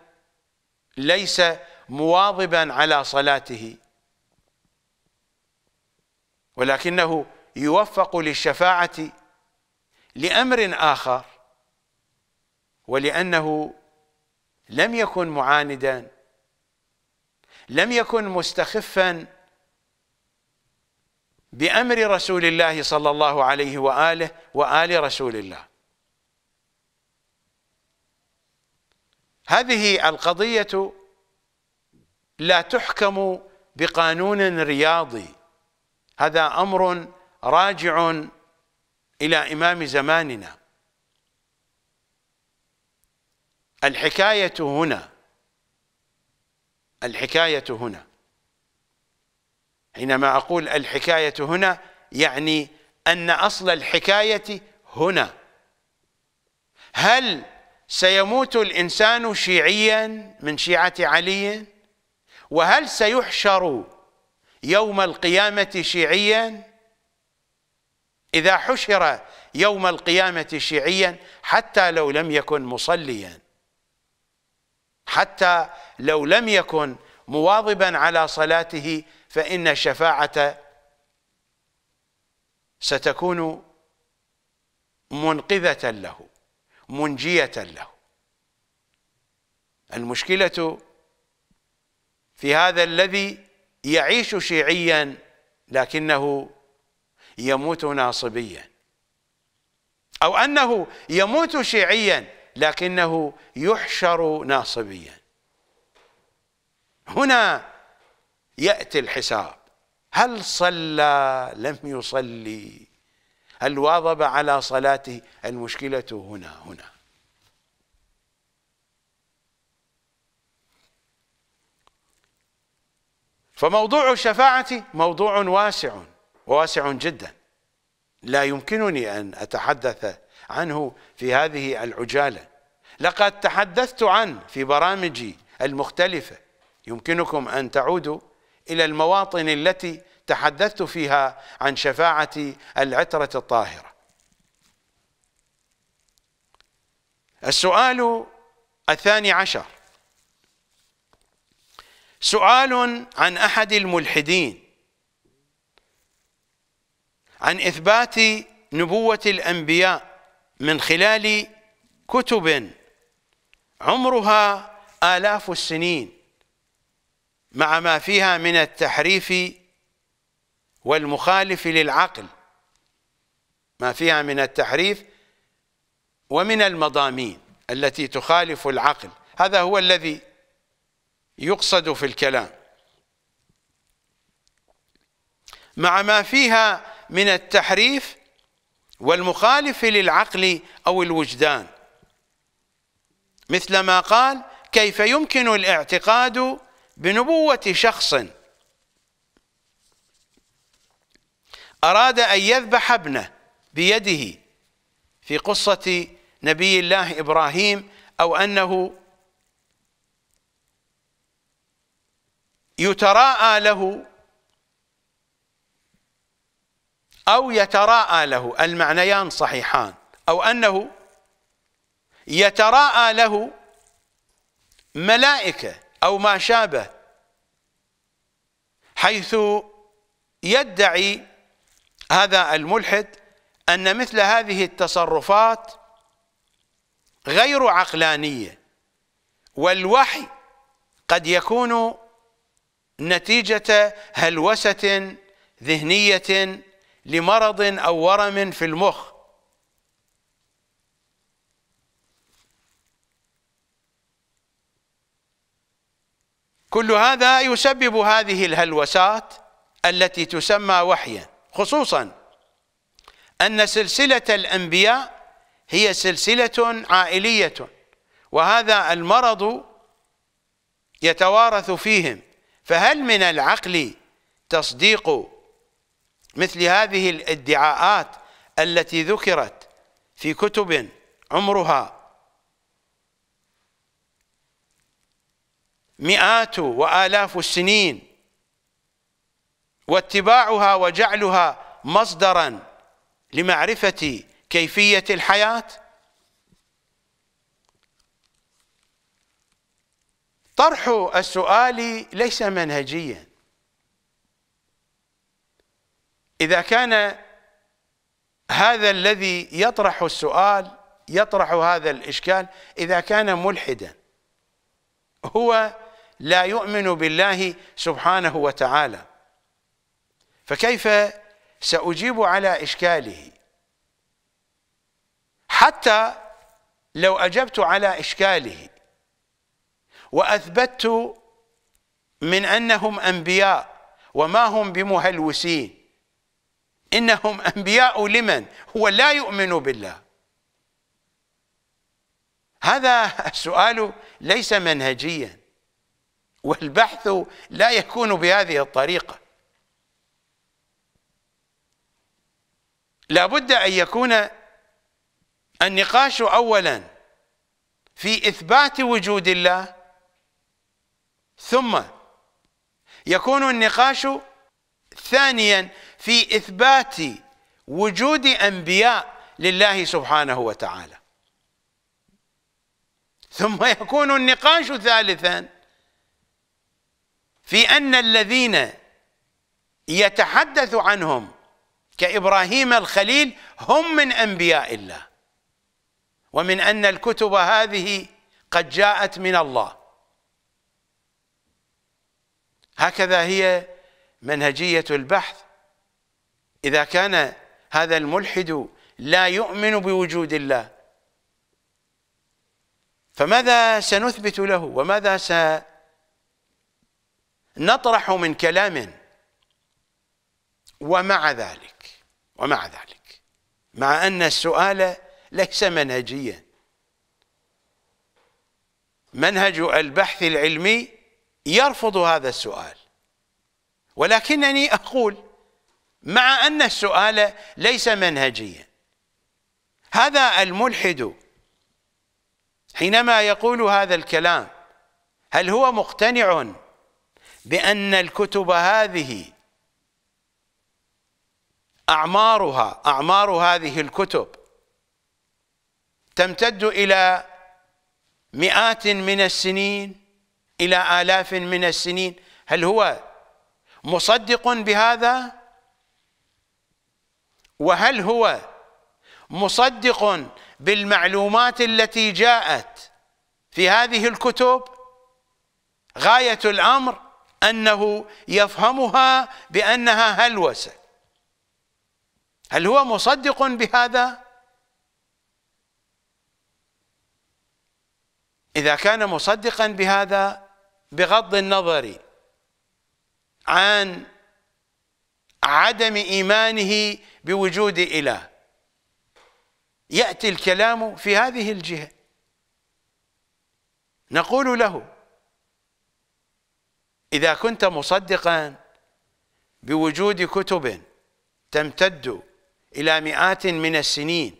ليس مواظبا على صلاته ولكنه يوفق للشفاعة لأمر آخر ولأنه لم يكن معاندا لم يكن مستخفا بأمر رسول الله صلى الله عليه وآله وآل رسول الله هذه القضية لا تحكم بقانون رياضي هذا أمر راجع إلى إمام زماننا الحكاية هنا الحكاية هنا حينما أقول الحكاية هنا يعني أن أصل الحكاية هنا هل سيموت الإنسان شيعيا من شيعة علي وهل سيحشر يوم القيامة شيعيا إذا حشر يوم القيامة شيعيا حتى لو لم يكن مصليا حتى لو لم يكن مواظبا على صلاته فإن الشفاعة ستكون منقذة له منجية له المشكلة في هذا الذي يعيش شيعيا لكنه يموت ناصبيا أو أنه يموت شيعيا لكنه يحشر ناصبيا هنا ياتي الحساب هل صلى لم يصلي هل واظب على صلاته المشكله هنا هنا فموضوع الشفاعه موضوع واسع وواسع جدا لا يمكنني ان اتحدث عنه في هذه العجاله لقد تحدثت عنه في برامجي المختلفه يمكنكم أن تعودوا إلى المواطن التي تحدثت فيها عن شفاعة العترة الطاهرة السؤال الثاني عشر سؤال عن أحد الملحدين عن إثبات نبوة الأنبياء من خلال كتب عمرها آلاف السنين مع ما فيها من التحريف والمخالف للعقل ما فيها من التحريف ومن المضامين التي تخالف العقل هذا هو الذي يقصد في الكلام مع ما فيها من التحريف والمخالف للعقل أو الوجدان مثل ما قال كيف يمكن الاعتقاد بنبوة شخص أراد أن يذبح ابنه بيده في قصة نبي الله إبراهيم أو أنه يتراءى له أو يتراءى له المعنيان صحيحان أو أنه يتراءى له ملائكة أو ما شابه حيث يدعي هذا الملحد أن مثل هذه التصرفات غير عقلانية والوحي قد يكون نتيجة هلوسة ذهنية لمرض أو ورم في المخ كل هذا يسبب هذه الهلوسات التي تسمى وحيا خصوصا أن سلسلة الأنبياء هي سلسلة عائلية وهذا المرض يتوارث فيهم فهل من العقل تصديق مثل هذه الادعاءات التي ذكرت في كتب عمرها مئات وآلاف السنين واتباعها وجعلها مصدرا لمعرفة كيفية الحياة طرح السؤال ليس منهجيا إذا كان هذا الذي يطرح السؤال يطرح هذا الإشكال إذا كان ملحدا هو لا يؤمن بالله سبحانه وتعالى فكيف سأجيب على إشكاله حتى لو أجبت على إشكاله وأثبتت من أنهم أنبياء وما هم بمهلوسين إنهم أنبياء لمن هو لا يؤمن بالله هذا السؤال ليس منهجيا والبحث لا يكون بهذه الطريقه لابد ان يكون النقاش اولا في اثبات وجود الله ثم يكون النقاش ثانيا في اثبات وجود انبياء لله سبحانه وتعالى ثم يكون النقاش ثالثا في أن الذين يتحدث عنهم كإبراهيم الخليل هم من أنبياء الله ومن أن الكتب هذه قد جاءت من الله هكذا هي منهجية البحث إذا كان هذا الملحد لا يؤمن بوجود الله فماذا سنثبت له وماذا سنثبت نطرح من كلام ومع ذلك ومع ذلك مع أن السؤال ليس منهجيا منهج البحث العلمي يرفض هذا السؤال ولكنني أقول مع أن السؤال ليس منهجيا هذا الملحد حينما يقول هذا الكلام هل هو مقتنع بأن الكتب هذه أعمارها أعمار هذه الكتب تمتد إلى مئات من السنين إلى آلاف من السنين هل هو مصدق بهذا؟ وهل هو مصدق بالمعلومات التي جاءت في هذه الكتب؟ غاية الأمر أنه يفهمها بأنها هلوسة هل هو مصدق بهذا؟ إذا كان مصدقا بهذا بغض النظر عن عدم إيمانه بوجود إله يأتي الكلام في هذه الجهة نقول له إذا كنت مصدقا بوجود كتب تمتد إلى مئات من السنين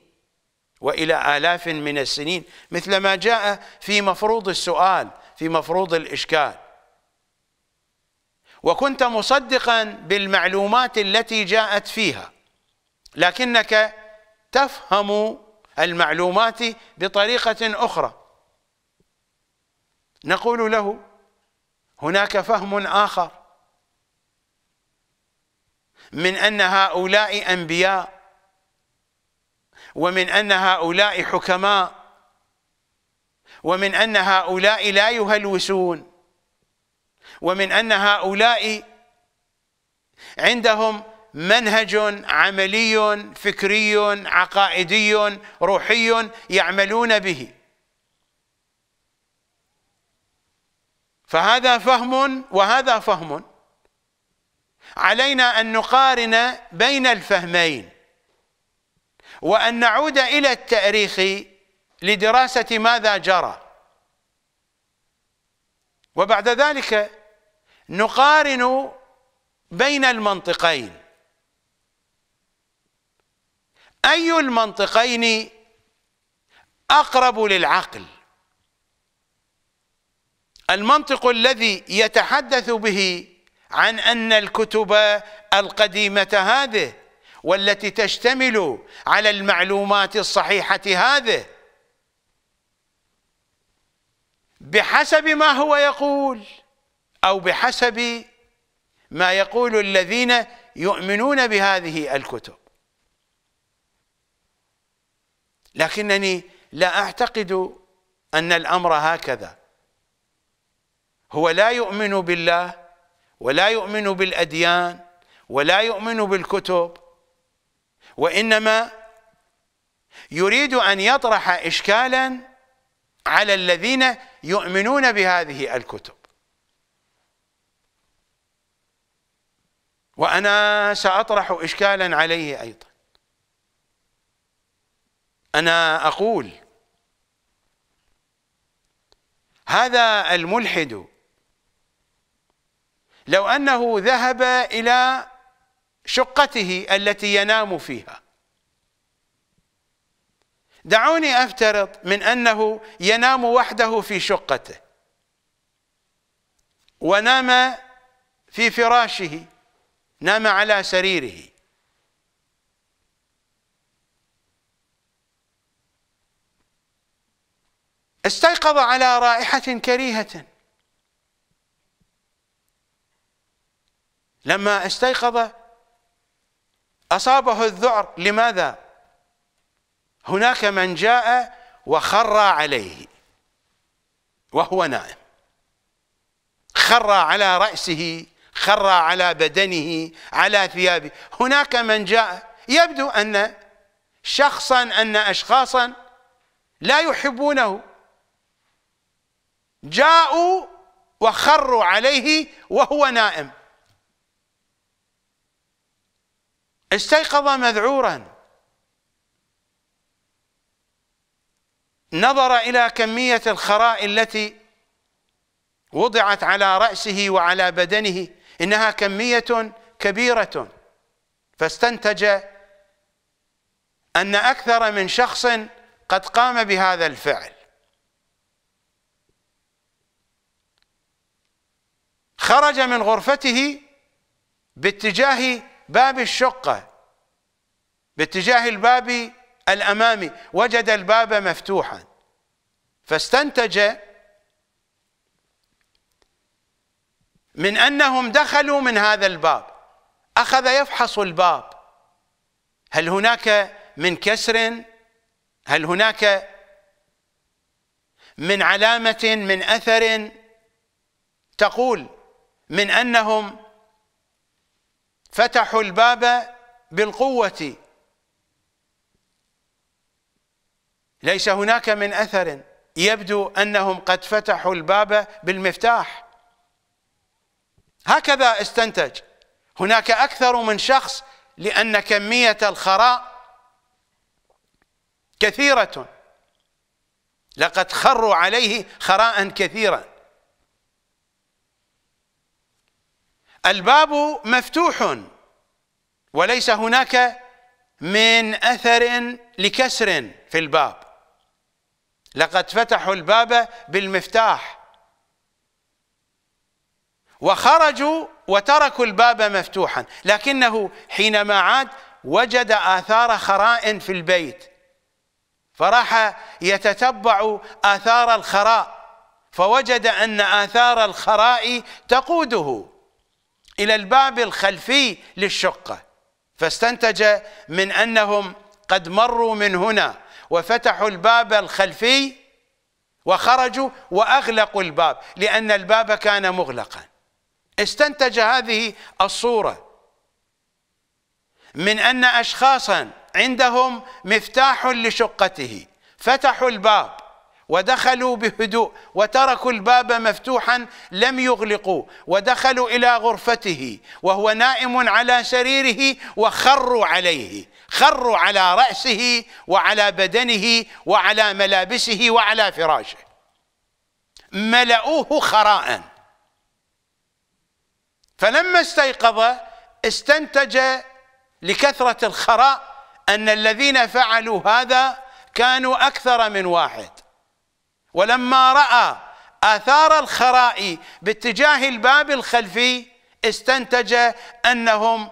وإلى آلاف من السنين مثل ما جاء في مفروض السؤال في مفروض الإشكال وكنت مصدقا بالمعلومات التي جاءت فيها لكنك تفهم المعلومات بطريقة أخرى نقول له هناك فهم آخر من أن هؤلاء أنبياء ومن أن هؤلاء حكماء ومن أن هؤلاء لا يهلوسون ومن أن هؤلاء عندهم منهج عملي فكري عقائدي روحي يعملون به فهذا فهم وهذا فهم علينا أن نقارن بين الفهمين وأن نعود إلى التاريخ لدراسة ماذا جرى وبعد ذلك نقارن بين المنطقين أي المنطقين أقرب للعقل المنطق الذي يتحدث به عن أن الكتب القديمة هذه والتي تشتمل على المعلومات الصحيحة هذه بحسب ما هو يقول أو بحسب ما يقول الذين يؤمنون بهذه الكتب لكنني لا أعتقد أن الأمر هكذا هو لا يؤمن بالله ولا يؤمن بالأديان ولا يؤمن بالكتب وإنما يريد أن يطرح إشكالا على الذين يؤمنون بهذه الكتب وأنا سأطرح إشكالا عليه أيضا أنا أقول هذا الملحد لو أنه ذهب إلى شقته التي ينام فيها دعوني أفترض من أنه ينام وحده في شقته ونام في فراشه نام على سريره استيقظ على رائحة كريهة لما استيقظ أصابه الذعر لماذا؟ هناك من جاء وخر عليه وهو نائم خر على رأسه خر على بدنه على ثيابه هناك من جاء يبدو أن شخصا أن أشخاصا لا يحبونه جاءوا وخروا عليه وهو نائم استيقظ مذعورا نظر إلى كمية الخراء التي وضعت على رأسه وعلى بدنه إنها كمية كبيرة فاستنتج أن أكثر من شخص قد قام بهذا الفعل خرج من غرفته باتجاه باب الشقة باتجاه الباب الأمامي وجد الباب مفتوحا فاستنتج من أنهم دخلوا من هذا الباب أخذ يفحص الباب هل هناك من كسر هل هناك من علامة من أثر تقول من أنهم فتحوا الباب بالقوة ليس هناك من أثر يبدو أنهم قد فتحوا الباب بالمفتاح هكذا استنتج هناك أكثر من شخص لأن كمية الخراء كثيرة لقد خروا عليه خراء كثيرا الباب مفتوح وليس هناك من اثر لكسر في الباب لقد فتحوا الباب بالمفتاح وخرجوا وتركوا الباب مفتوحا لكنه حينما عاد وجد آثار خراء في البيت فراح يتتبع آثار الخراء فوجد أن آثار الخراء تقوده إلى الباب الخلفي للشقة فاستنتج من أنهم قد مروا من هنا وفتحوا الباب الخلفي وخرجوا وأغلقوا الباب لأن الباب كان مغلقا استنتج هذه الصورة من أن أشخاصا عندهم مفتاح لشقته فتحوا الباب ودخلوا بهدوء وتركوا الباب مفتوحا لم يغلقوا ودخلوا الى غرفته وهو نائم على سريره وخروا عليه خروا على راسه وعلى بدنه وعلى ملابسه وعلى فراشه ملؤوه خراء فلما استيقظ استنتج لكثره الخراء ان الذين فعلوا هذا كانوا اكثر من واحد ولما رأى آثار الخراء باتجاه الباب الخلفي استنتج أنهم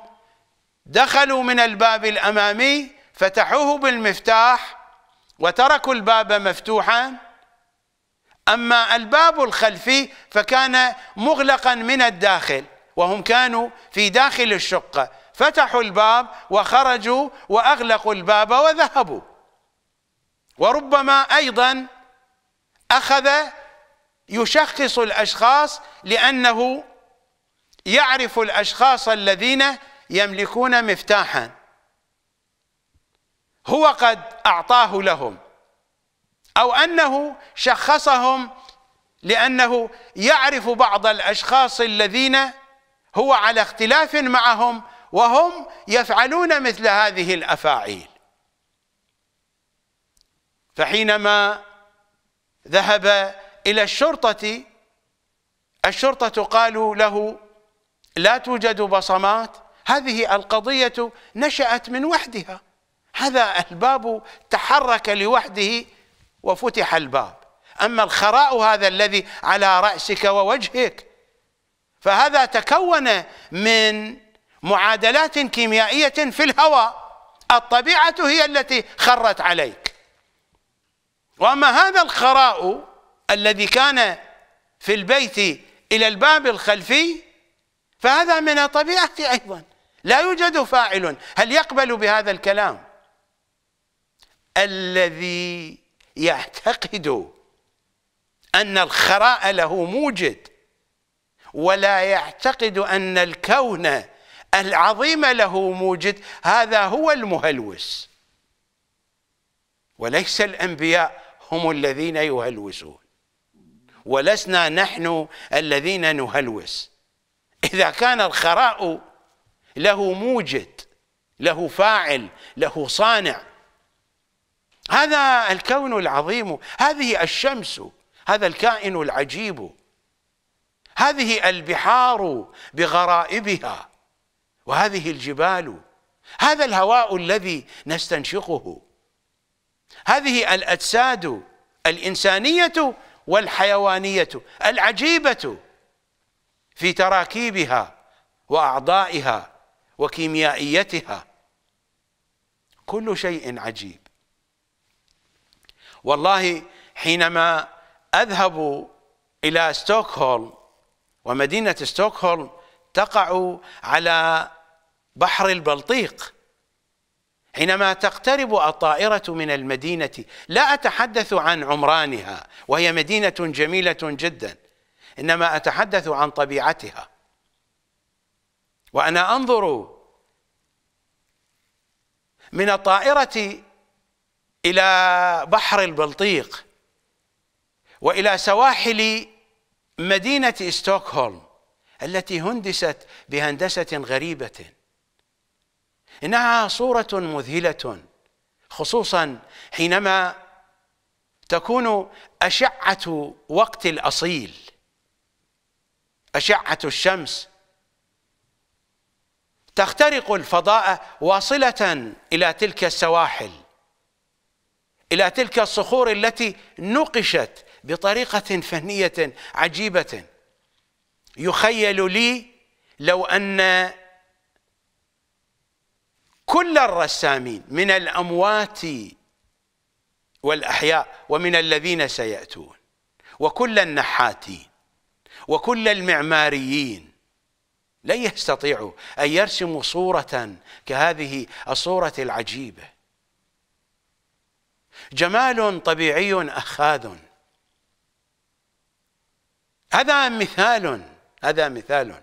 دخلوا من الباب الأمامي فتحوه بالمفتاح وتركوا الباب مفتوحا أما الباب الخلفي فكان مغلقا من الداخل وهم كانوا في داخل الشقة فتحوا الباب وخرجوا وأغلقوا الباب وذهبوا وربما أيضا اخذ يشخص الاشخاص لانه يعرف الاشخاص الذين يملكون مفتاحا هو قد اعطاه لهم او انه شخصهم لانه يعرف بعض الاشخاص الذين هو على اختلاف معهم وهم يفعلون مثل هذه الافاعيل فحينما ذهب إلى الشرطة الشرطة قالوا له لا توجد بصمات هذه القضية نشأت من وحدها هذا الباب تحرك لوحده وفتح الباب أما الخراء هذا الذي على رأسك ووجهك فهذا تكون من معادلات كيميائية في الهواء الطبيعة هي التي خرت عليك وأما هذا الخراء الذي كان في البيت إلى الباب الخلفي فهذا من الطبيعة أيضا لا يوجد فاعل هل يقبل بهذا الكلام الذي يعتقد أن الخراء له موجد ولا يعتقد أن الكون العظيم له موجد هذا هو المهلوس وليس الأنبياء هم الذين يهلوسون ولسنا نحن الذين نهلوس إذا كان الخراء له موجد له فاعل له صانع هذا الكون العظيم هذه الشمس هذا الكائن العجيب هذه البحار بغرائبها وهذه الجبال هذا الهواء الذي نستنشقه هذه الأجساد الإنسانية والحيوانية العجيبة في تراكيبها وأعضائها وكيميائيتها كل شيء عجيب والله حينما أذهب إلى ستوكهولم ومدينة ستوكهولم تقع على بحر البلطيق حينما تقترب الطائرة من المدينة لا أتحدث عن عمرانها وهي مدينة جميلة جدا إنما أتحدث عن طبيعتها وأنا أنظر من الطائرة إلى بحر البلطيق وإلى سواحل مدينة ستوكهولم التي هندست بهندسة غريبة إنها صورة مذهلة خصوصا حينما تكون أشعة وقت الأصيل أشعة الشمس تخترق الفضاء واصلة إلى تلك السواحل إلى تلك الصخور التي نقشت بطريقة فنية عجيبة يخيل لي لو أن كل الرسامين من الأموات والأحياء ومن الذين سيأتون وكل النحاتين وكل المعماريين لن يستطيعوا أن يرسموا صورة كهذه الصورة العجيبة جمال طبيعي أخاذ هذا مثال هذا مثال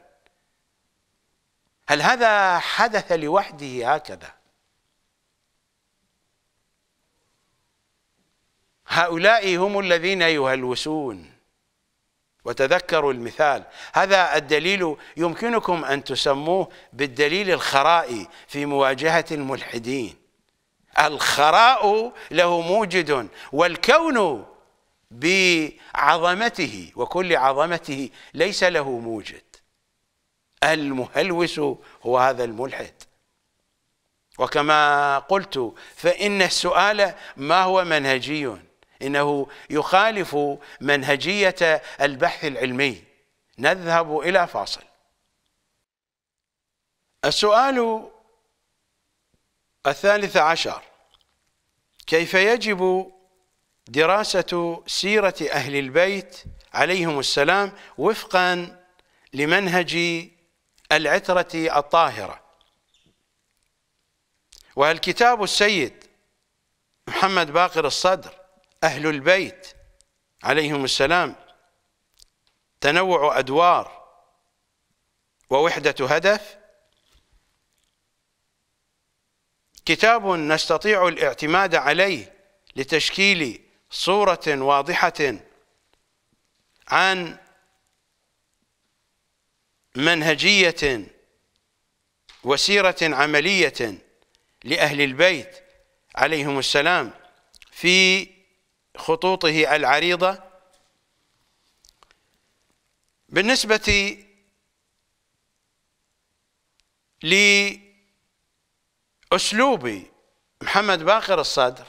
هل هذا حدث لوحده هكذا هؤلاء هم الذين يهلوسون وتذكروا المثال هذا الدليل يمكنكم أن تسموه بالدليل الخرائي في مواجهة الملحدين الخراء له موجد والكون بعظمته وكل عظمته ليس له موجد المهلوس هو هذا الملحد وكما قلت فإن السؤال ما هو منهجي إنه يخالف منهجية البحث العلمي نذهب إلى فاصل السؤال الثالث عشر كيف يجب دراسة سيرة أهل البيت عليهم السلام وفقا لمنهج العترة الطاهرة والكتاب السيد محمد باقر الصدر أهل البيت عليهم السلام تنوع أدوار ووحدة هدف كتاب نستطيع الاعتماد عليه لتشكيل صورة واضحة عن منهجية وسيرة عملية لأهل البيت عليهم السلام في خطوطه العريضة بالنسبة لأسلوب محمد باقر الصدر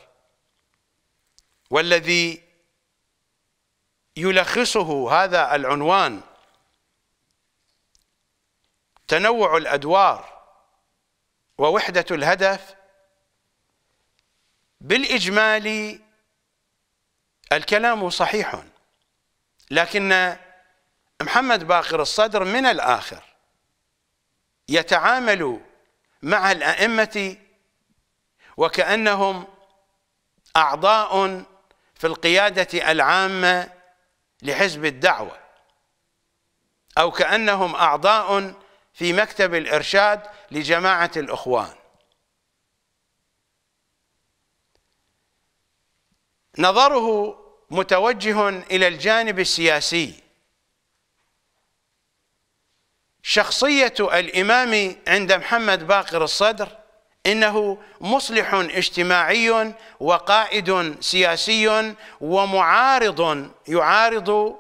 والذي يلخصه هذا العنوان تنوع الادوار ووحده الهدف بالاجمال الكلام صحيح لكن محمد باقر الصدر من الاخر يتعامل مع الائمه وكانهم اعضاء في القياده العامه لحزب الدعوه او كانهم اعضاء في مكتب الإرشاد لجماعة الإخوان نظره متوجه إلى الجانب السياسي شخصية الإمام عند محمد باقر الصدر إنه مصلح اجتماعي وقائد سياسي ومعارض يعارض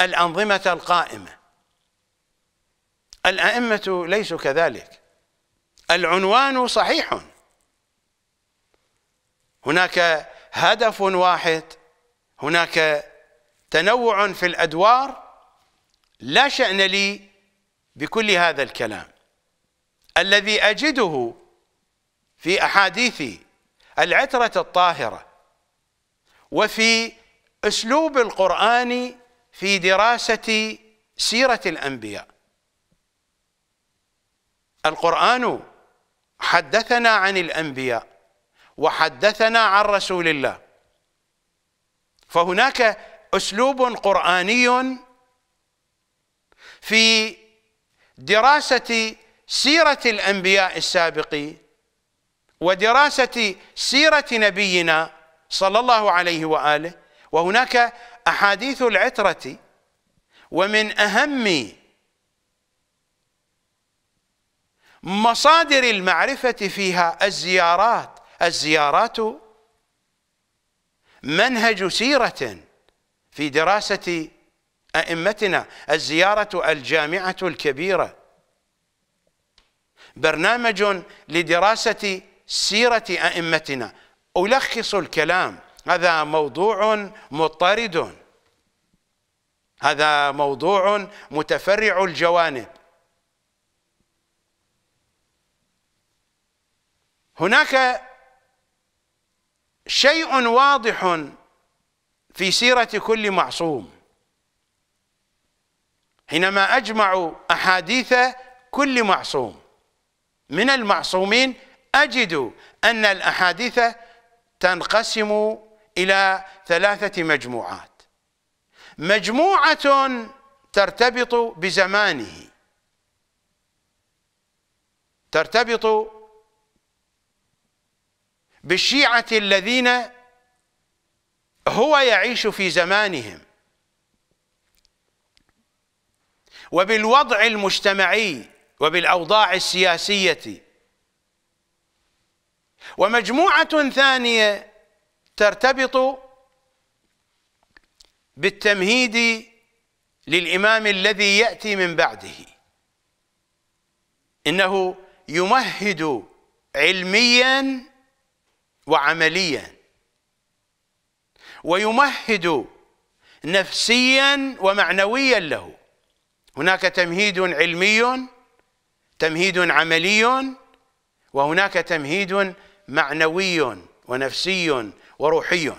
الأنظمة القائمة الأئمة ليسوا كذلك العنوان صحيح هناك هدف واحد هناك تنوع في الأدوار لا شأن لي بكل هذا الكلام الذي أجده في أحاديث العترة الطاهرة وفي أسلوب القرآن في دراسة سيرة الأنبياء القرآن حدثنا عن الأنبياء وحدثنا عن رسول الله فهناك أسلوب قرآني في دراسة سيرة الأنبياء السابقين ودراسة سيرة نبينا صلى الله عليه وآله وهناك أحاديث العترة ومن أهم مصادر المعرفة فيها الزيارات الزيارات منهج سيرة في دراسة أئمتنا الزيارة الجامعة الكبيرة برنامج لدراسة سيرة أئمتنا ألخص الكلام هذا موضوع مطرد هذا موضوع متفرع الجوانب هناك شيء واضح في سيرة كل معصوم حينما أجمع أحاديث كل معصوم من المعصومين أجد أن الأحاديث تنقسم إلى ثلاثة مجموعات مجموعة ترتبط بزمانه ترتبط بالشيعة الذين هو يعيش في زمانهم وبالوضع المجتمعي وبالأوضاع السياسية ومجموعة ثانية ترتبط بالتمهيد للإمام الذي يأتي من بعده إنه يمهد علمياً وعمليا ويمهد نفسيا ومعنويا له هناك تمهيد علمي تمهيد عملي وهناك تمهيد معنوي ونفسي وروحي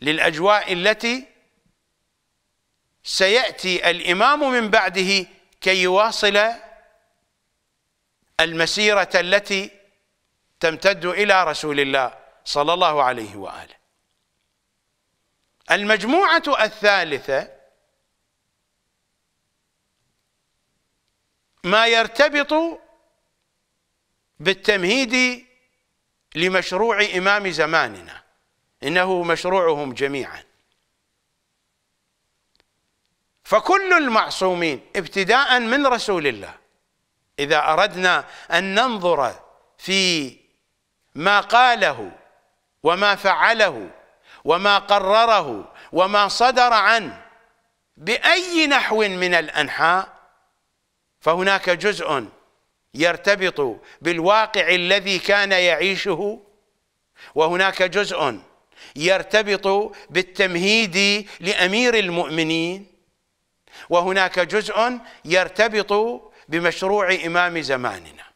للاجواء التي سياتي الامام من بعده كي يواصل المسيره التي تمتد إلى رسول الله صلى الله عليه وآله المجموعة الثالثة ما يرتبط بالتمهيد لمشروع إمام زماننا إنه مشروعهم جميعا فكل المعصومين ابتداء من رسول الله إذا أردنا أن ننظر في ما قاله وما فعله وما قرره وما صدر عنه باي نحو من الانحاء فهناك جزء يرتبط بالواقع الذي كان يعيشه وهناك جزء يرتبط بالتمهيد لامير المؤمنين وهناك جزء يرتبط بمشروع امام زماننا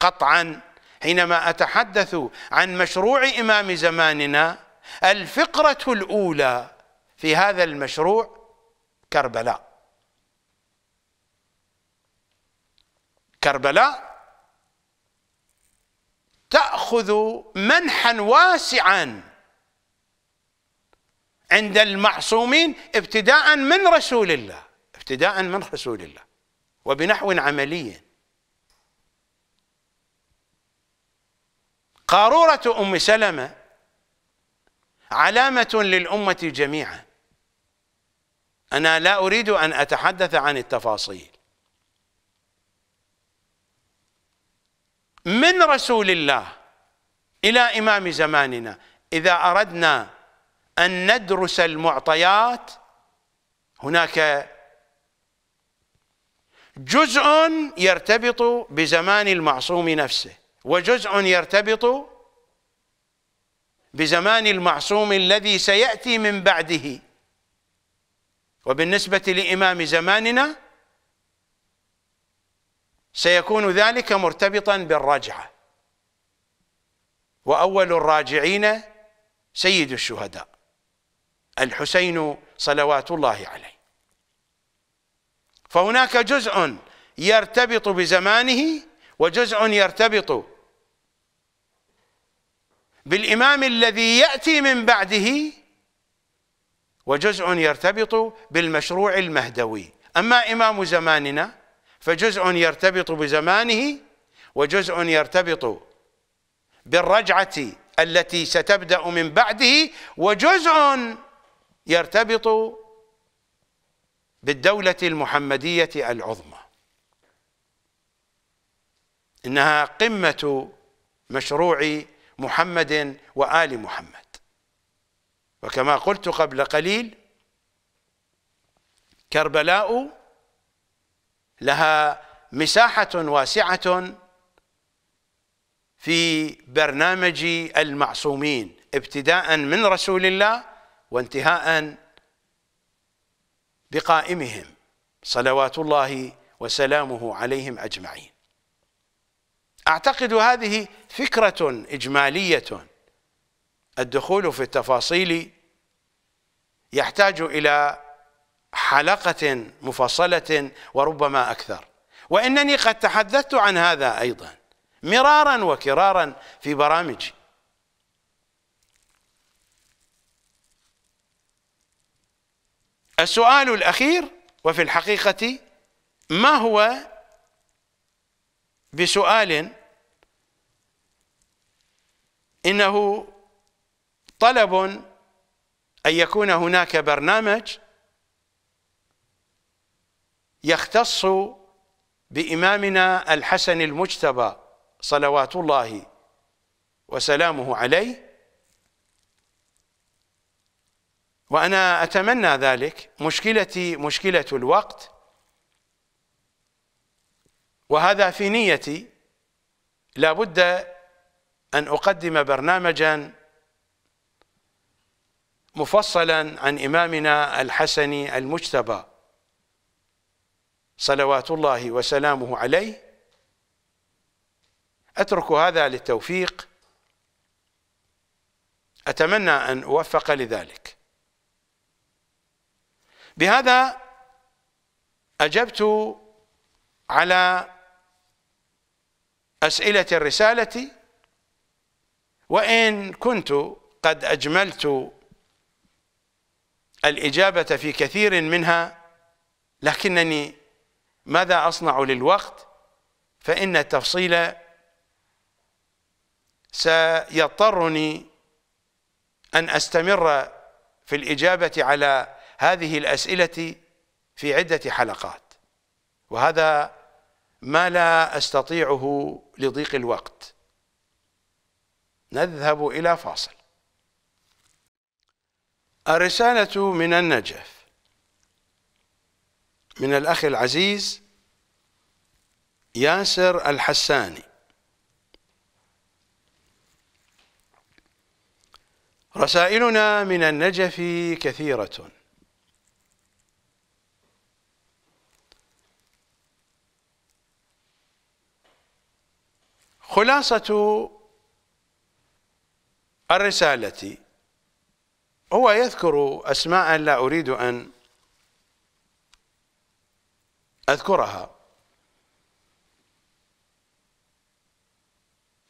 قطعا حينما أتحدث عن مشروع إمام زماننا الفقرة الأولى في هذا المشروع كربلاء كربلاء تأخذ منحا واسعا عند المعصومين ابتداء من رسول الله ابتداء من رسول الله وبنحو عملي قارورة أم سلمة علامة للأمة جميعا أنا لا أريد أن أتحدث عن التفاصيل من رسول الله إلى إمام زماننا إذا أردنا أن ندرس المعطيات هناك جزء يرتبط بزمان المعصوم نفسه وجزء يرتبط بزمان المعصوم الذي سياتي من بعده وبالنسبه لامام زماننا سيكون ذلك مرتبطا بالرجعه واول الراجعين سيد الشهداء الحسين صلوات الله عليه فهناك جزء يرتبط بزمانه وجزء يرتبط بالإمام الذي يأتي من بعده وجزء يرتبط بالمشروع المهدوي أما إمام زماننا فجزء يرتبط بزمانه وجزء يرتبط بالرجعة التي ستبدأ من بعده وجزء يرتبط بالدولة المحمدية العظمى إنها قمة مشروع محمد وآل محمد وكما قلت قبل قليل كربلاء لها مساحة واسعة في برنامج المعصومين ابتداء من رسول الله وانتهاء بقائمهم صلوات الله وسلامه عليهم أجمعين أعتقد هذه فكرة إجمالية الدخول في التفاصيل يحتاج إلى حلقة مفصلة وربما أكثر وإنني قد تحدثت عن هذا أيضا مرارا وكرارا في برامجي السؤال الأخير وفي الحقيقة ما هو بسؤال إنه طلب أن يكون هناك برنامج يختص بإمامنا الحسن المجتبى صلوات الله وسلامه عليه وأنا أتمنى ذلك مشكلتي مشكلة الوقت وهذا في نيتي لابد أن أقدم برنامجا مفصلا عن إمامنا الحسن المجتبى صلوات الله وسلامه عليه أترك هذا للتوفيق أتمنى أن أوفق لذلك بهذا أجبت على أسئلة الرسالة وإن كنت قد أجملت الإجابة في كثير منها لكنني ماذا أصنع للوقت فإن التفصيل سيضطرني أن أستمر في الإجابة على هذه الأسئلة في عدة حلقات وهذا ما لا أستطيعه لضيق الوقت نذهب إلى فاصل الرسالة من النجف من الأخ العزيز ياسر الحساني رسائلنا من النجف كثيرة خلاصة الرسالة هو يذكر أسماء لا أريد أن أذكرها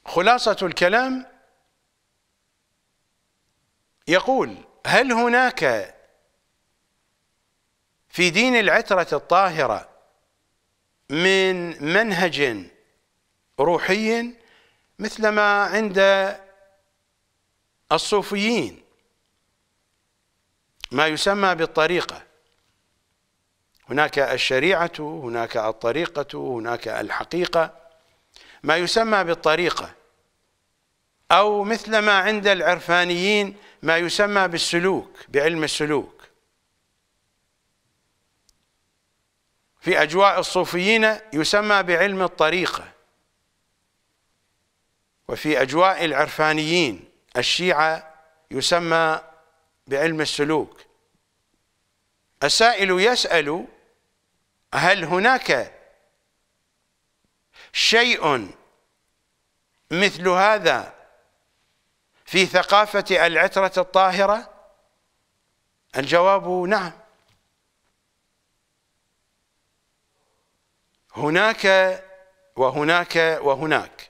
خلاصة الكلام يقول هل هناك في دين العترة الطاهرة من منهج روحي مثل ما عند الصوفيين ما يسمى بالطريقة هناك الشريعة هناك الطريقة هناك الحقيقة ما يسمى بالطريقة أو مثل ما عند العرفانيين ما يسمى بالسلوك بعلم السلوك في أجواء الصوفيين يسمى بعلم الطريقة وفي أجواء العرفانيين الشيعة يسمى بعلم السلوك السائل يسأل هل هناك شيء مثل هذا في ثقافة العترة الطاهرة الجواب نعم هناك وهناك وهناك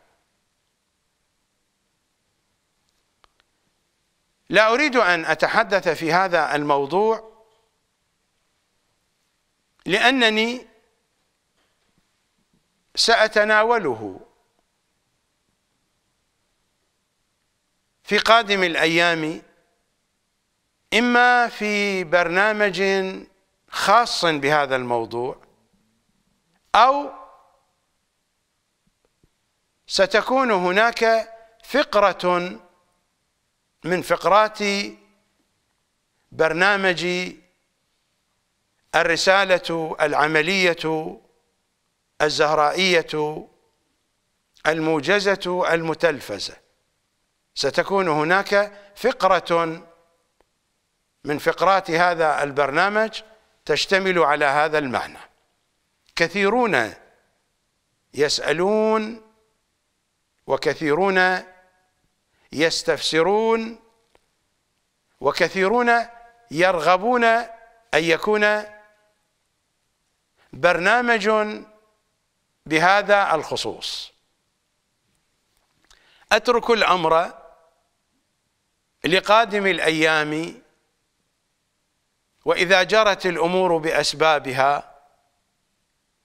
لا أريد أن أتحدث في هذا الموضوع لأنني سأتناوله في قادم الأيام إما في برنامج خاص بهذا الموضوع أو ستكون هناك فقرة من فقرات برنامج الرسالة العملية الزهرائية الموجزة المتلفزة ستكون هناك فقرة من فقرات هذا البرنامج تشتمل على هذا المعنى كثيرون يسألون وكثيرون يستفسرون وكثيرون يرغبون أن يكون برنامج بهذا الخصوص أترك الأمر لقادم الأيام وإذا جرت الأمور بأسبابها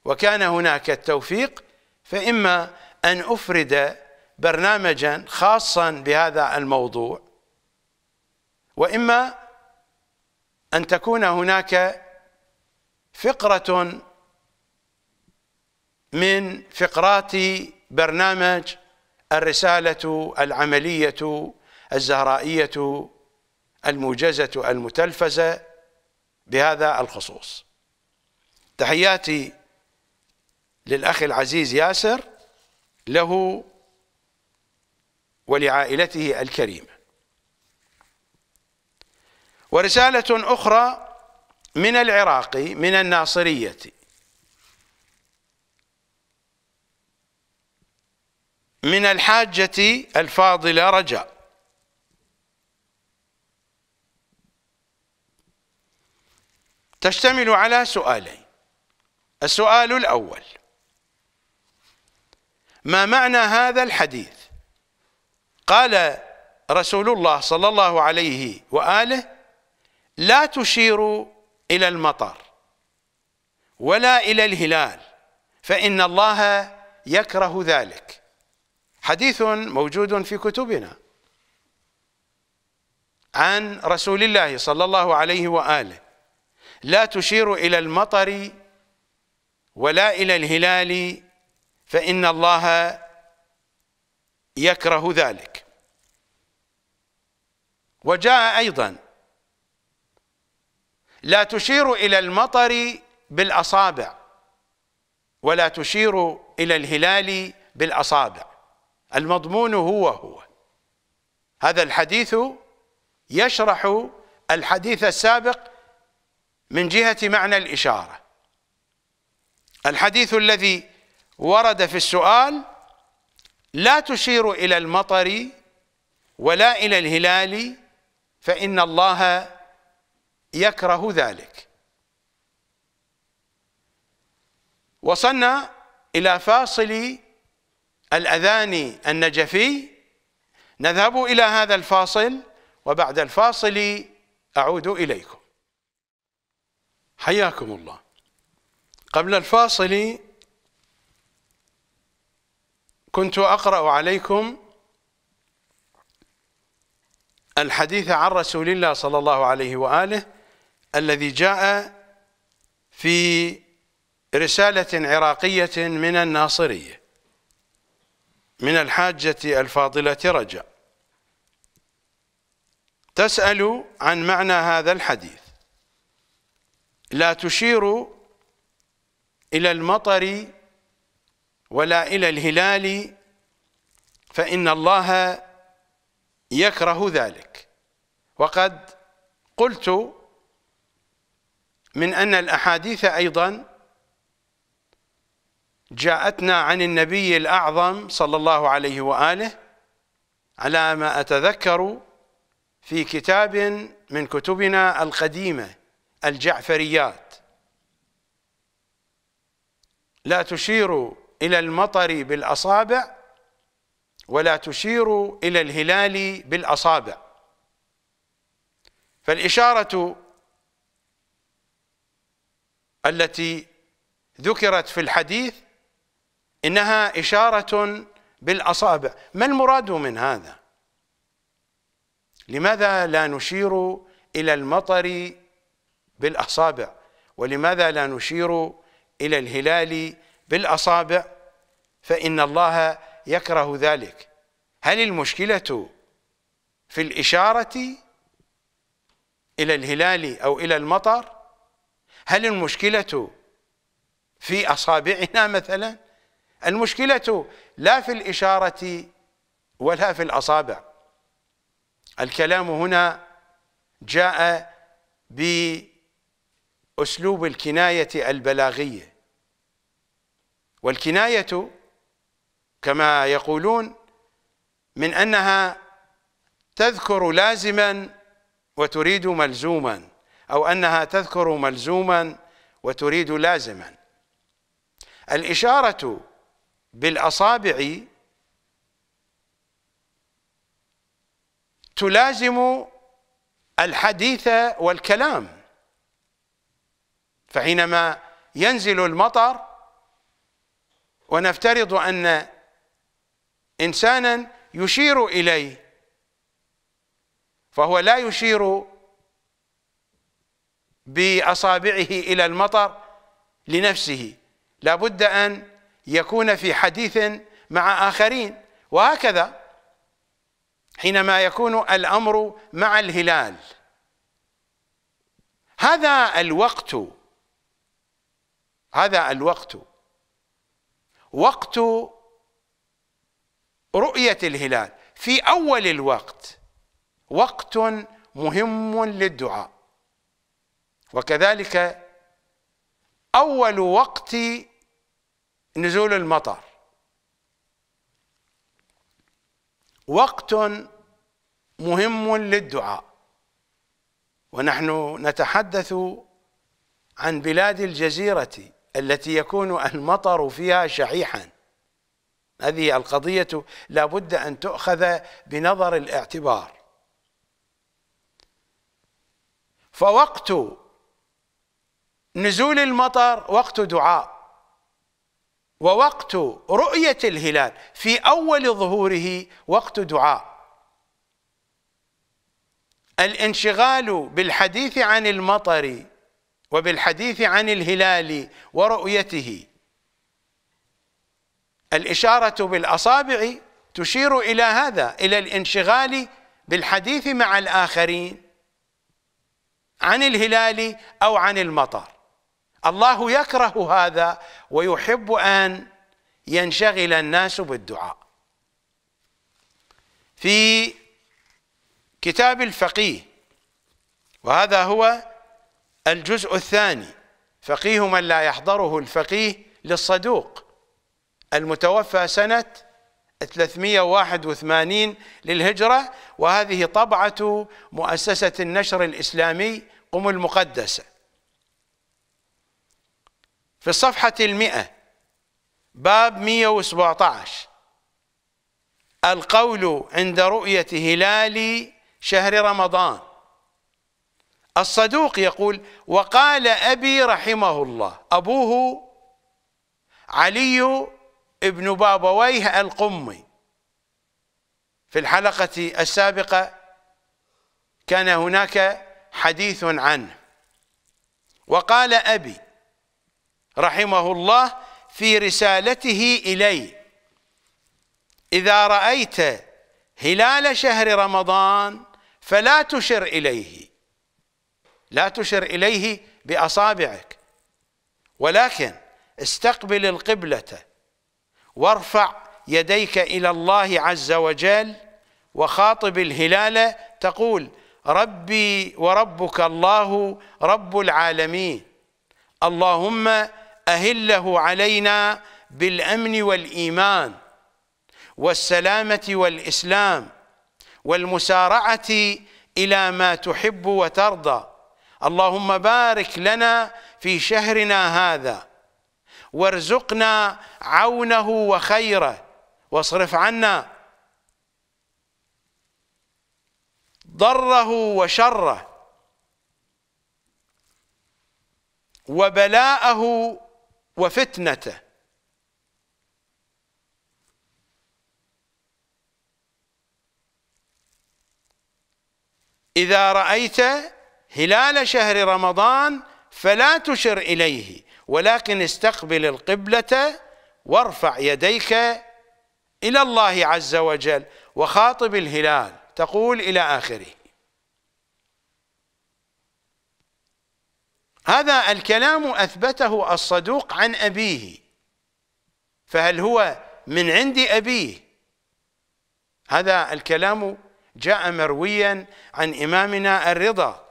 وكان هناك التوفيق فإما أن أفرد برنامجا خاصا بهذا الموضوع واما ان تكون هناك فقره من فقرات برنامج الرساله العمليه الزهرائيه الموجزه المتلفزه بهذا الخصوص تحياتي للاخ العزيز ياسر له ولعائلته الكريمة ورسالة أخرى من العراق من الناصرية من الحاجة الفاضلة رجاء تشتمل على سؤالين السؤال الأول ما معنى هذا الحديث قال رسول الله صلى الله عليه وآله لا تشيروا إلى المطر ولا إلى الهلال فإن الله يكره ذلك حديث موجود في كتبنا عن رسول الله صلى الله عليه وآله لا تشير إلى المطر ولا إلى الهلال فإن الله يكره ذلك وجاء أيضا لا تشير إلى المطر بالأصابع ولا تشير إلى الهلال بالأصابع المضمون هو هو هذا الحديث يشرح الحديث السابق من جهة معنى الإشارة الحديث الذي ورد في السؤال لا تشير إلى المطر ولا إلى الهلال فإن الله يكره ذلك وصلنا إلى فاصل الأذان النجفي نذهب إلى هذا الفاصل وبعد الفاصل أعود إليكم حياكم الله قبل الفاصل كنت أقرأ عليكم الحديث عن رسول الله صلى الله عليه وآله الذي جاء في رسالة عراقية من الناصرية من الحاجة الفاضلة رجاء تسأل عن معنى هذا الحديث لا تشير إلى المطر ولا إلى الهلال فإن الله يكره ذلك وقد قلت من أن الأحاديث أيضا جاءتنا عن النبي الأعظم صلى الله عليه وآله على ما أتذكر في كتاب من كتبنا القديمة الجعفريات لا تشير إلى المطر بالأصابع ولا تشير إلى الهلال بالأصابع فالإشارة التي ذكرت في الحديث إنها إشارة بالأصابع ما المراد من هذا لماذا لا نشير إلى المطر بالأصابع ولماذا لا نشير إلى الهلال بالأصابع فإن الله يكره ذلك هل المشكلة في الإشارة إلى الهلال أو إلى المطر هل المشكلة في أصابعنا مثلا المشكلة لا في الإشارة ولا في الأصابع الكلام هنا جاء بأسلوب الكناية البلاغية والكناية كما يقولون من أنها تذكر لازما وتريد ملزوما أو أنها تذكر ملزوما وتريد لازما الإشارة بالأصابع تلازم الحديث والكلام فحينما ينزل المطر ونفترض أن إنسانا يشير إليه فهو لا يشير بأصابعه إلى المطر لنفسه لابد أن يكون في حديث مع آخرين وهكذا حينما يكون الأمر مع الهلال هذا الوقت هذا الوقت وقت رؤية الهلال في أول الوقت وقت مهم للدعاء وكذلك أول وقت نزول المطر وقت مهم للدعاء ونحن نتحدث عن بلاد الجزيرة التي يكون المطر فيها شحيحا هذه القضية لا بد أن تؤخذ بنظر الاعتبار فوقت نزول المطر وقت دعاء ووقت رؤية الهلال في أول ظهوره وقت دعاء الانشغال بالحديث عن المطر وبالحديث عن الهلال ورؤيته الإشارة بالأصابع تشير إلى هذا إلى الانشغال بالحديث مع الآخرين عن الهلال أو عن المطر الله يكره هذا ويحب أن ينشغل الناس بالدعاء في كتاب الفقيه وهذا هو الجزء الثاني فقيه من لا يحضره الفقيه للصدوق المتوفى سنة 381 للهجرة وهذه طبعة مؤسسة النشر الإسلامي قم المقدسة في الصفحة المئة باب 117 القول عند رؤية هلال شهر رمضان الصدوق يقول وقال أبي رحمه الله أبوه علي ابن بابويه القمي في الحلقة السابقة كان هناك حديث عنه وقال أبي رحمه الله في رسالته إلي إذا رأيت هلال شهر رمضان فلا تشر إليه لا تشر إليه بأصابعك ولكن استقبل القبلة وارفع يديك إلى الله عز وجل وخاطب الهلال تقول ربي وربك الله رب العالمين اللهم أهله علينا بالأمن والإيمان والسلامة والإسلام والمسارعة إلى ما تحب وترضى اللهم بارك لنا في شهرنا هذا وارزقنا عونه وخيره واصرف عنا ضره وشره وبلاءه وفتنته اذا رايت هلال شهر رمضان فلا تشر اليه ولكن استقبل القبله وارفع يديك الى الله عز وجل وخاطب الهلال تقول الى اخره هذا الكلام اثبته الصدوق عن ابيه فهل هو من عند ابيه هذا الكلام جاء مرويا عن امامنا الرضا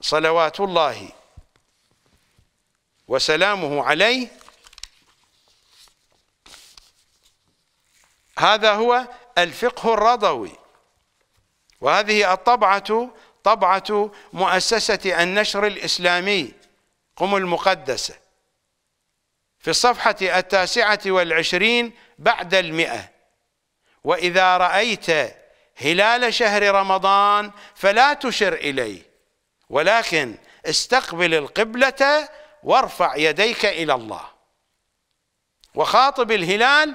صلوات الله وسلامه عليه هذا هو الفقه الرضوي وهذه الطبعة طبعة مؤسسة النشر الإسلامي قم المقدسة في الصفحة التاسعة والعشرين بعد المئة وإذا رأيت هلال شهر رمضان فلا تشر إليه ولكن استقبل القبلة وارفع يديك إلى الله وخاطب الهلال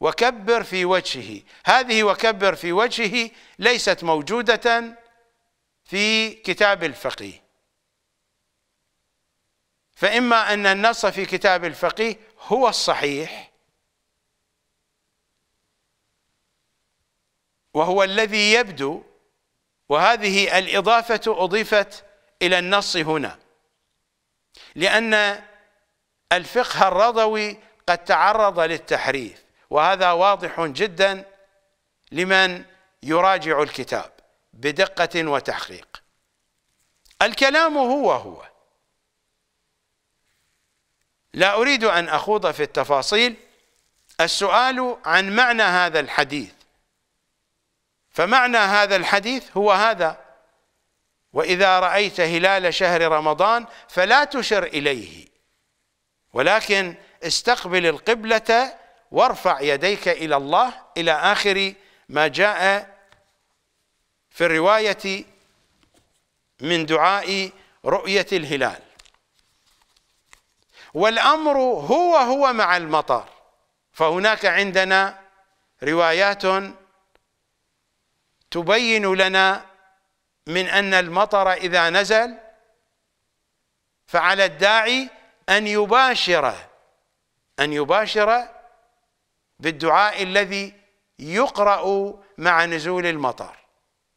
وكبر في وجهه هذه وكبر في وجهه ليست موجودة في كتاب الفقيه فإما أن النص في كتاب الفقيه هو الصحيح وهو الذي يبدو وهذه الإضافة أضيفت إلى النص هنا لأن الفقه الرضوي قد تعرض للتحريف وهذا واضح جدا لمن يراجع الكتاب بدقة وتحقيق الكلام هو هو لا أريد أن أخوض في التفاصيل السؤال عن معنى هذا الحديث فمعنى هذا الحديث هو هذا واذا رايت هلال شهر رمضان فلا تشر اليه ولكن استقبل القبله وارفع يديك الى الله الى اخر ما جاء في الروايه من دعاء رؤيه الهلال والامر هو هو مع المطر فهناك عندنا روايات تبين لنا من أن المطر إذا نزل فعلى الداعي أن يباشر أن يباشر بالدعاء الذي يقرأ مع نزول المطر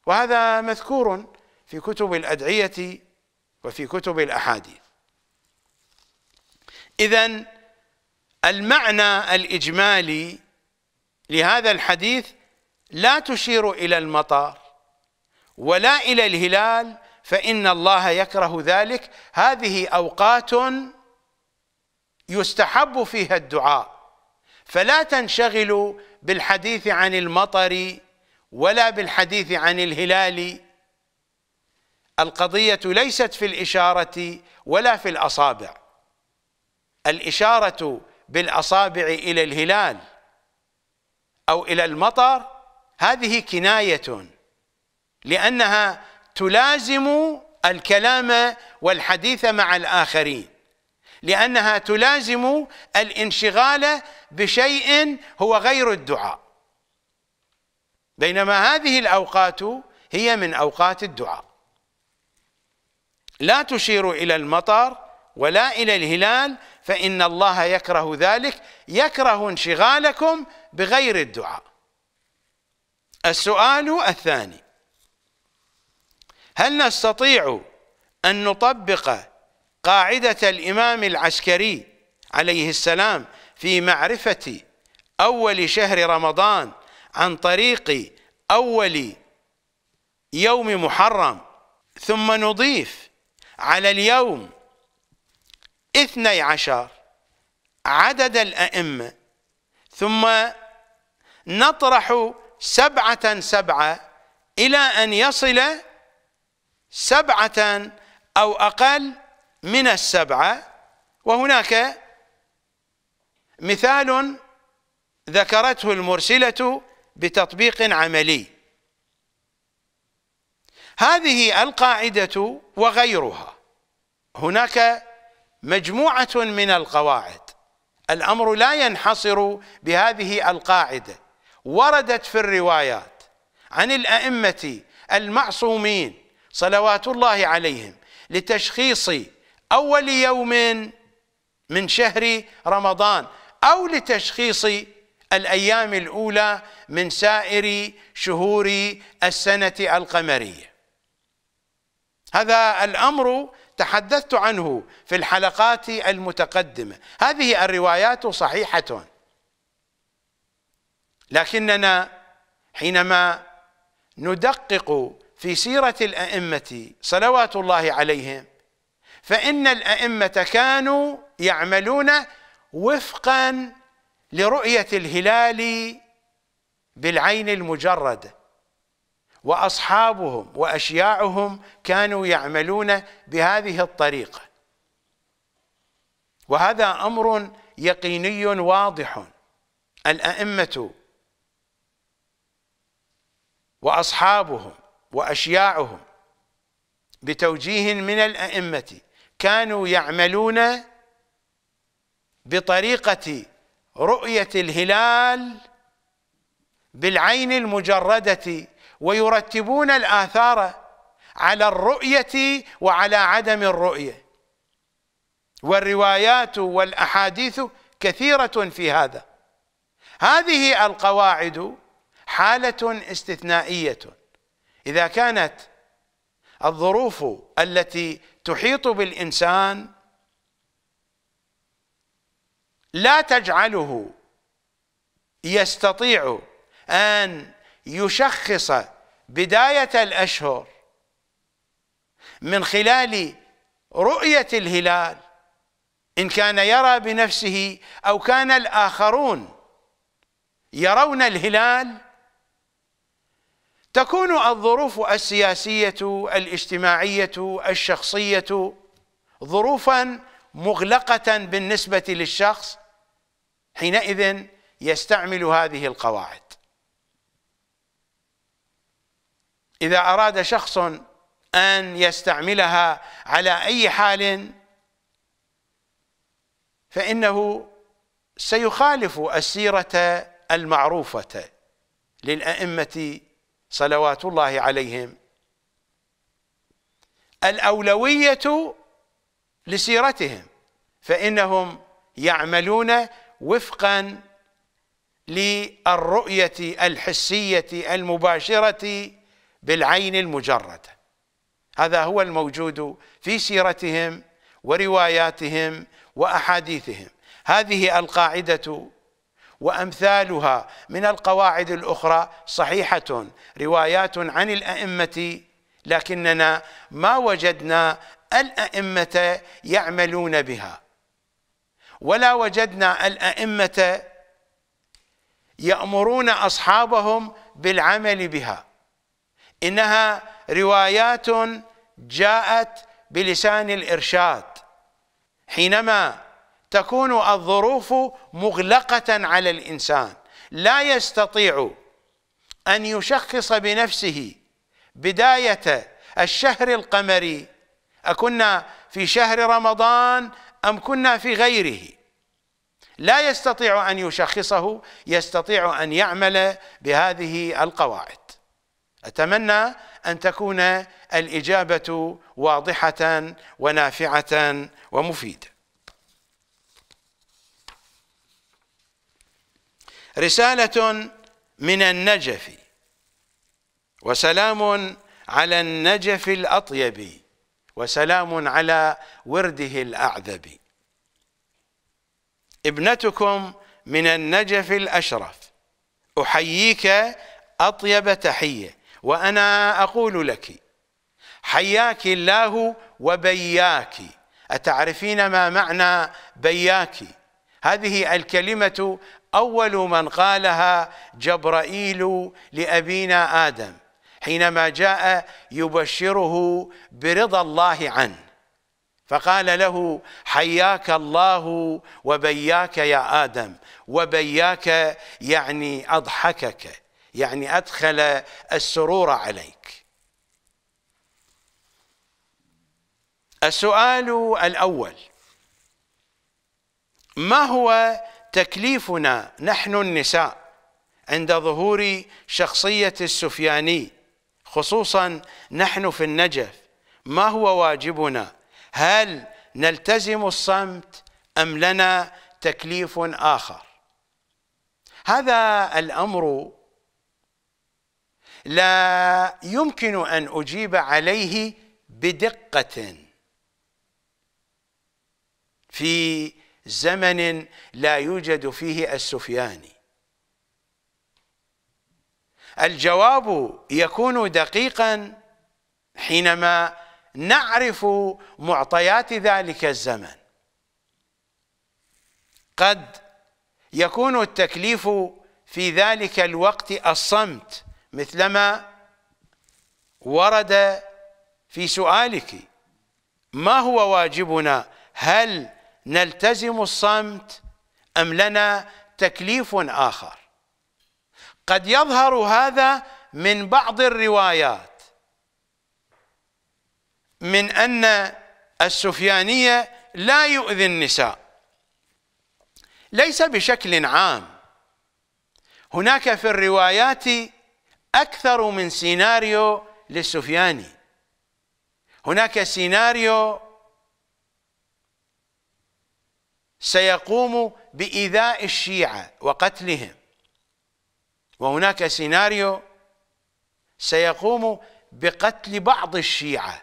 وهذا مذكور في كتب الأدعية وفي كتب الأحاديث إذا المعنى الإجمالي لهذا الحديث لا تشير إلى المطر ولا إلى الهلال فإن الله يكره ذلك هذه أوقات يستحب فيها الدعاء فلا تنشغلوا بالحديث عن المطر ولا بالحديث عن الهلال القضية ليست في الإشارة ولا في الأصابع الإشارة بالأصابع إلى الهلال أو إلى المطر هذه كناية لأنها تلازم الكلام والحديث مع الآخرين لأنها تلازم الانشغال بشيء هو غير الدعاء بينما هذه الأوقات هي من أوقات الدعاء لا تشير إلى المطر ولا إلى الهلال فإن الله يكره ذلك يكره انشغالكم بغير الدعاء السؤال الثاني هل نستطيع أن نطبق قاعدة الإمام العسكري عليه السلام في معرفة أول شهر رمضان عن طريق أول يوم محرم ثم نضيف على اليوم اثني عشر عدد الأئمة ثم نطرح سبعة سبعة إلى أن يصل سبعة أو أقل من السبعة وهناك مثال ذكرته المرسلة بتطبيق عملي هذه القاعدة وغيرها هناك مجموعة من القواعد الأمر لا ينحصر بهذه القاعدة وردت في الروايات عن الأئمة المعصومين صلوات الله عليهم لتشخيص أول يوم من شهر رمضان أو لتشخيص الأيام الأولى من سائر شهور السنة القمرية هذا الأمر تحدثت عنه في الحلقات المتقدمة هذه الروايات صحيحة لكننا حينما ندقق في سيرة الأئمة صلوات الله عليهم فإن الأئمة كانوا يعملون وفقا لرؤية الهلال بالعين المجردة وأصحابهم وأشياعهم كانوا يعملون بهذه الطريقة وهذا أمر يقيني واضح الأئمة وأصحابهم وأشياعهم بتوجيه من الأئمة كانوا يعملون بطريقة رؤية الهلال بالعين المجردة ويرتبون الآثار على الرؤية وعلى عدم الرؤية والروايات والأحاديث كثيرة في هذا هذه القواعد حالة استثنائية إذا كانت الظروف التي تحيط بالإنسان لا تجعله يستطيع أن يشخص بداية الأشهر من خلال رؤية الهلال إن كان يرى بنفسه أو كان الآخرون يرون الهلال تكون الظروف السياسية الاجتماعية الشخصية ظروفا مغلقة بالنسبة للشخص حينئذ يستعمل هذه القواعد إذا أراد شخص أن يستعملها على أي حال فإنه سيخالف السيرة المعروفة للأئمة صلوات الله عليهم الأولوية لسيرتهم فإنهم يعملون وفقا للرؤية الحسية المباشرة بالعين المجردة هذا هو الموجود في سيرتهم ورواياتهم وأحاديثهم هذه القاعدة وأمثالها من القواعد الأخرى صحيحة روايات عن الأئمة لكننا ما وجدنا الأئمة يعملون بها ولا وجدنا الأئمة يأمرون أصحابهم بالعمل بها إنها روايات جاءت بلسان الإرشاد حينما تكون الظروف مغلقة على الإنسان لا يستطيع أن يشخص بنفسه بداية الشهر القمري أكنا في شهر رمضان أم كنا في غيره لا يستطيع أن يشخصه يستطيع أن يعمل بهذه القواعد أتمنى أن تكون الإجابة واضحة ونافعة ومفيدة رسالة من النجف وسلام على النجف الأطيب وسلام على ورده الأعذب ابنتكم من النجف الأشرف أحييك أطيب تحية وأنا أقول لك حياك الله وبياك أتعرفين ما معنى بياك هذه الكلمة أول من قالها جبرائيل لأبينا آدم حينما جاء يبشره برضا الله عنه فقال له حياك الله وبياك يا آدم وبياك يعني أضحكك يعني أدخل السرور عليك السؤال الأول ما هو تكليفنا نحن النساء عند ظهور شخصية السفياني خصوصا نحن في النجف ما هو واجبنا هل نلتزم الصمت أم لنا تكليف آخر هذا الأمر لا يمكن أن أجيب عليه بدقة في زمن لا يوجد فيه السفياني الجواب يكون دقيقا حينما نعرف معطيات ذلك الزمن قد يكون التكليف في ذلك الوقت الصمت مثلما ورد في سؤالك ما هو واجبنا هل نلتزم الصمت أم لنا تكليف آخر قد يظهر هذا من بعض الروايات من أن السفيانية لا يؤذي النساء ليس بشكل عام هناك في الروايات أكثر من سيناريو للسفياني هناك سيناريو سيقوم بإيذاء الشيعة وقتلهم وهناك سيناريو سيقوم بقتل بعض الشيعة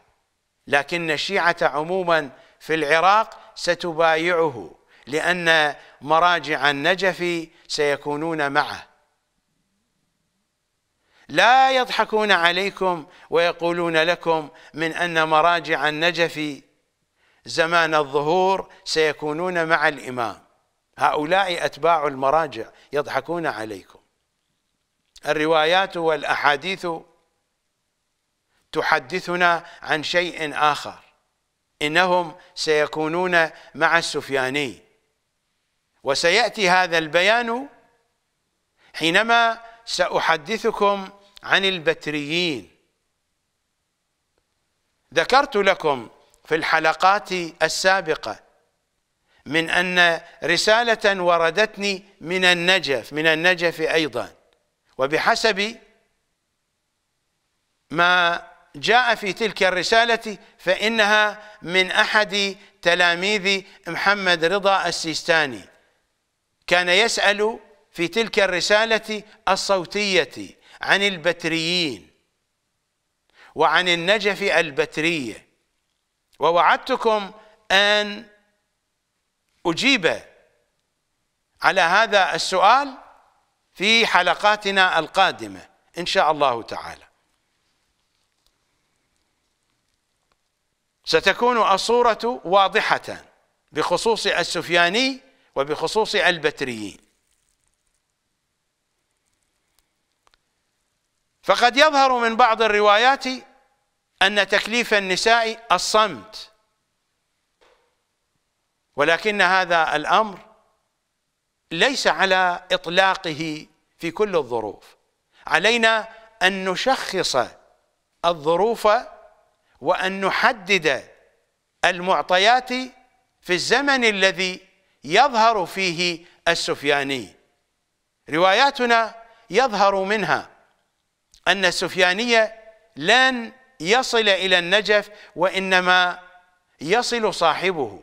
لكن الشيعة عموما في العراق ستبايعه لأن مراجع النجف سيكونون معه لا يضحكون عليكم ويقولون لكم من أن مراجع النجف زمان الظهور سيكونون مع الإمام هؤلاء أتباع المراجع يضحكون عليكم الروايات والأحاديث تحدثنا عن شيء آخر إنهم سيكونون مع السفياني وسيأتي هذا البيان حينما سأحدثكم عن البتريين ذكرت لكم في الحلقات السابقة من أن رسالة وردتني من النجف من النجف أيضا وبحسب ما جاء في تلك الرسالة فإنها من أحد تلاميذ محمد رضا السيستاني كان يسأل في تلك الرسالة الصوتية عن البتريين وعن النجف البتريه ووعدتكم أن أجيب على هذا السؤال في حلقاتنا القادمة إن شاء الله تعالى ستكون الصورة واضحة بخصوص السفياني وبخصوص البتريين فقد يظهر من بعض الروايات أن تكليف النساء الصمت ولكن هذا الأمر ليس على إطلاقه في كل الظروف علينا أن نشخص الظروف وأن نحدد المعطيات في الزمن الذي يظهر فيه السفياني رواياتنا يظهر منها أن السفيانية لن يصل إلى النجف وإنما يصل صاحبه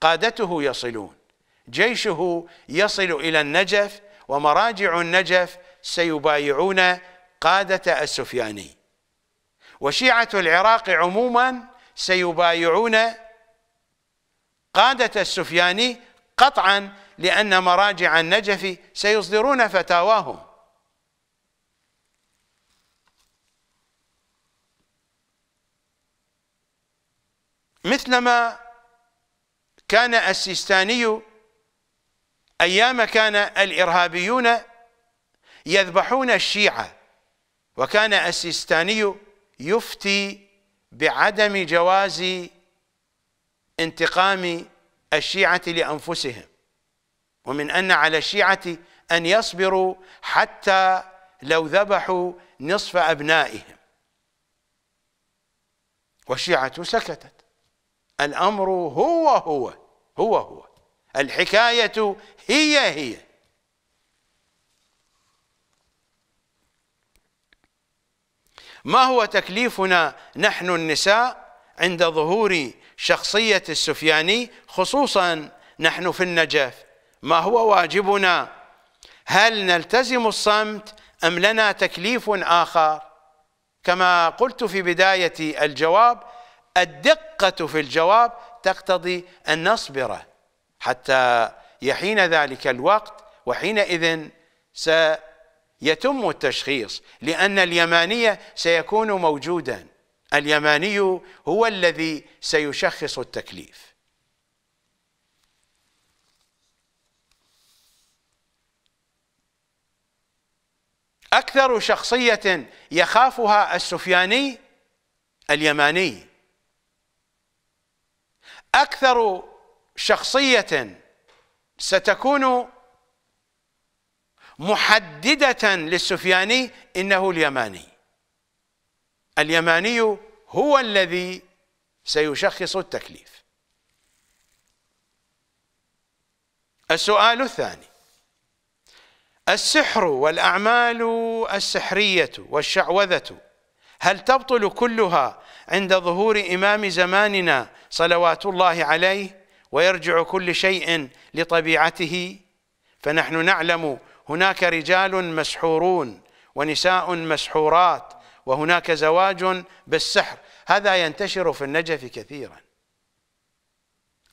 قادته يصلون جيشه يصل إلى النجف ومراجع النجف سيبايعون قادة السفياني وشيعة العراق عموما سيبايعون قادة السفياني قطعا لأن مراجع النجف سيصدرون فتاواهم مثلما كان السيستاني أيام كان الإرهابيون يذبحون الشيعة وكان السيستاني يفتي بعدم جواز انتقام الشيعة لأنفسهم ومن أن على الشيعة أن يصبروا حتى لو ذبحوا نصف أبنائهم والشيعة سكتت الأمر هو هو هو هو الحكاية هي هي ما هو تكليفنا نحن النساء عند ظهور شخصية السفياني خصوصا نحن في النجف ما هو واجبنا هل نلتزم الصمت أم لنا تكليف آخر كما قلت في بداية الجواب الدقة في الجواب تقتضي أن نصبر حتى يحين ذلك الوقت وحينئذ سيتم التشخيص لأن اليمانية سيكون موجودا اليماني هو الذي سيشخص التكليف أكثر شخصية يخافها السفياني اليماني اكثر شخصيه ستكون محدده للسفياني انه اليماني اليماني هو الذي سيشخص التكليف السؤال الثاني السحر والاعمال السحريه والشعوذه هل تبطل كلها عند ظهور إمام زماننا صلوات الله عليه ويرجع كل شيء لطبيعته فنحن نعلم هناك رجال مسحورون ونساء مسحورات وهناك زواج بالسحر هذا ينتشر في النجف كثيرا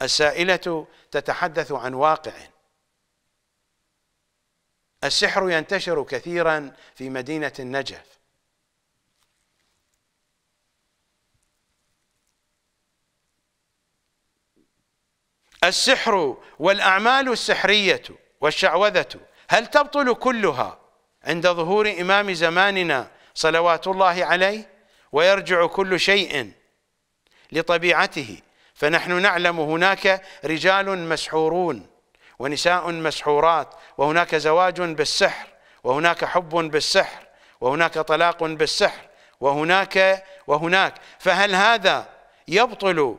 السائلة تتحدث عن واقع السحر ينتشر كثيرا في مدينة النجف السحر والأعمال السحرية والشعوذة هل تبطل كلها عند ظهور إمام زماننا صلوات الله عليه ويرجع كل شيء لطبيعته فنحن نعلم هناك رجال مسحورون ونساء مسحورات وهناك زواج بالسحر وهناك حب بالسحر وهناك طلاق بالسحر وهناك وهناك فهل هذا يبطل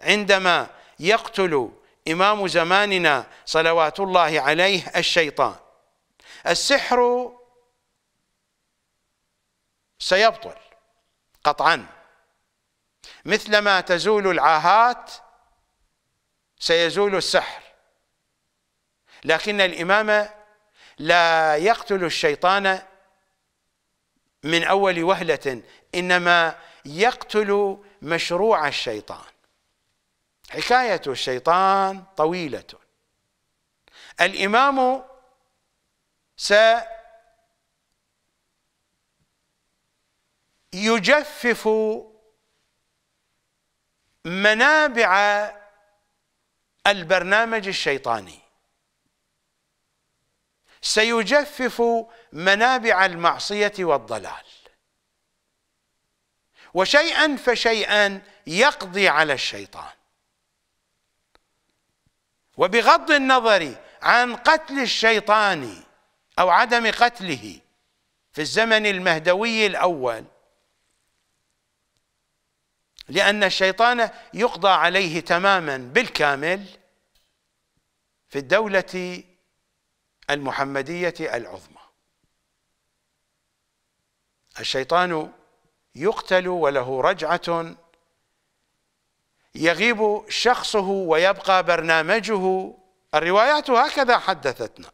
عندما يقتل إمام زماننا صلوات الله عليه الشيطان السحر سيبطل قطعا مثلما تزول العاهات سيزول السحر لكن الإمام لا يقتل الشيطان من أول وهلة إنما يقتل مشروع الشيطان حكاية الشيطان طويلة الإمام سيجفف منابع البرنامج الشيطاني سيجفف منابع المعصية والضلال وشيئا فشيئا يقضي على الشيطان وبغض النظر عن قتل الشيطان أو عدم قتله في الزمن المهدوي الأول لأن الشيطان يقضى عليه تماما بالكامل في الدولة المحمدية العظمى الشيطان يقتل وله رجعة يغيب شخصه ويبقى برنامجه الروايات هكذا حدثتنا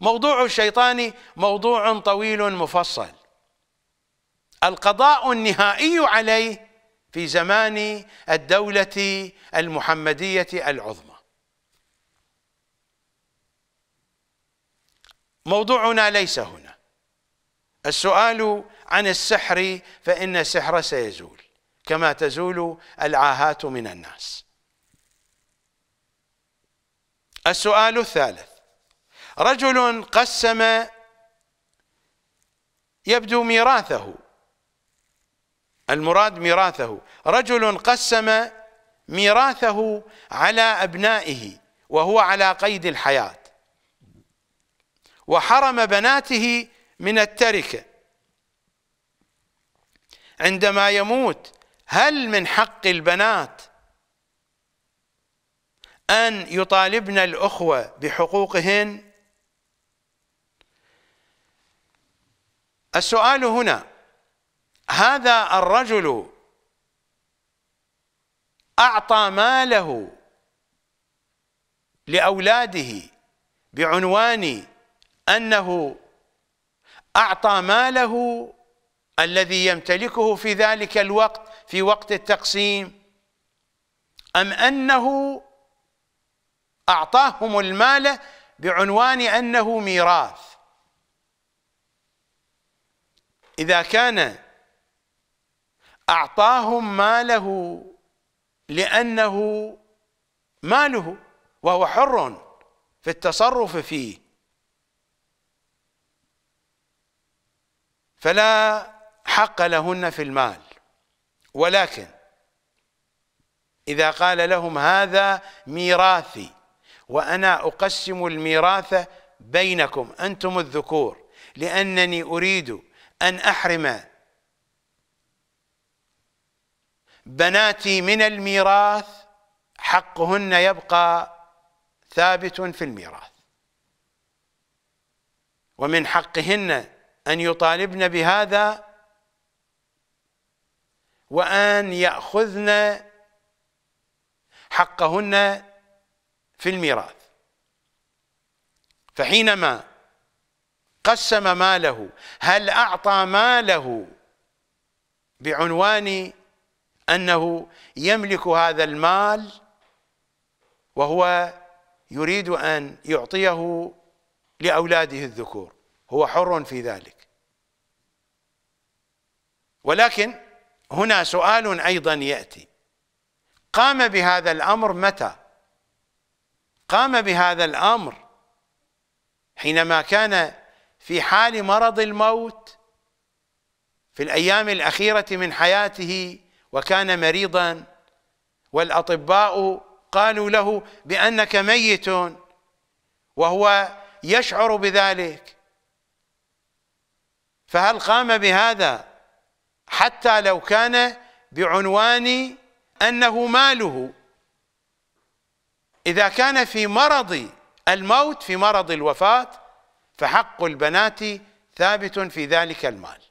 موضوع الشيطان موضوع طويل مفصل القضاء النهائي عليه في زمان الدولة المحمدية العظمى موضوعنا ليس هنا السؤال عن السحر فإن السحر سيزول كما تزول العاهات من الناس السؤال الثالث رجل قسم يبدو ميراثه المراد ميراثه رجل قسم ميراثه على أبنائه وهو على قيد الحياة وحرم بناته من التركة عندما يموت هل من حق البنات أن يطالبن الأخوة بحقوقهن السؤال هنا هذا الرجل أعطى ماله لأولاده بعنوان أنه أعطى ماله الذي يمتلكه في ذلك الوقت في وقت التقسيم أم أنه أعطاهم المال بعنوان أنه ميراث إذا كان أعطاهم ماله لأنه ماله وهو حر في التصرف فيه فلا حق لهن في المال ولكن إذا قال لهم هذا ميراثي وأنا أقسم الميراث بينكم أنتم الذكور لأنني أريد أن أحرم بناتي من الميراث حقهن يبقى ثابت في الميراث ومن حقهن أن يطالبن بهذا وأن يأخذن حقهن في الميراث فحينما قسم ماله هل أعطى ماله بعنوان أنه يملك هذا المال وهو يريد أن يعطيه لأولاده الذكور هو حر في ذلك ولكن هنا سؤال أيضا يأتي قام بهذا الأمر متى قام بهذا الأمر حينما كان في حال مرض الموت في الأيام الأخيرة من حياته وكان مريضا والأطباء قالوا له بأنك ميت وهو يشعر بذلك فهل قام بهذا حتى لو كان بعنوان انه ماله اذا كان في مرض الموت في مرض الوفاه فحق البنات ثابت في ذلك المال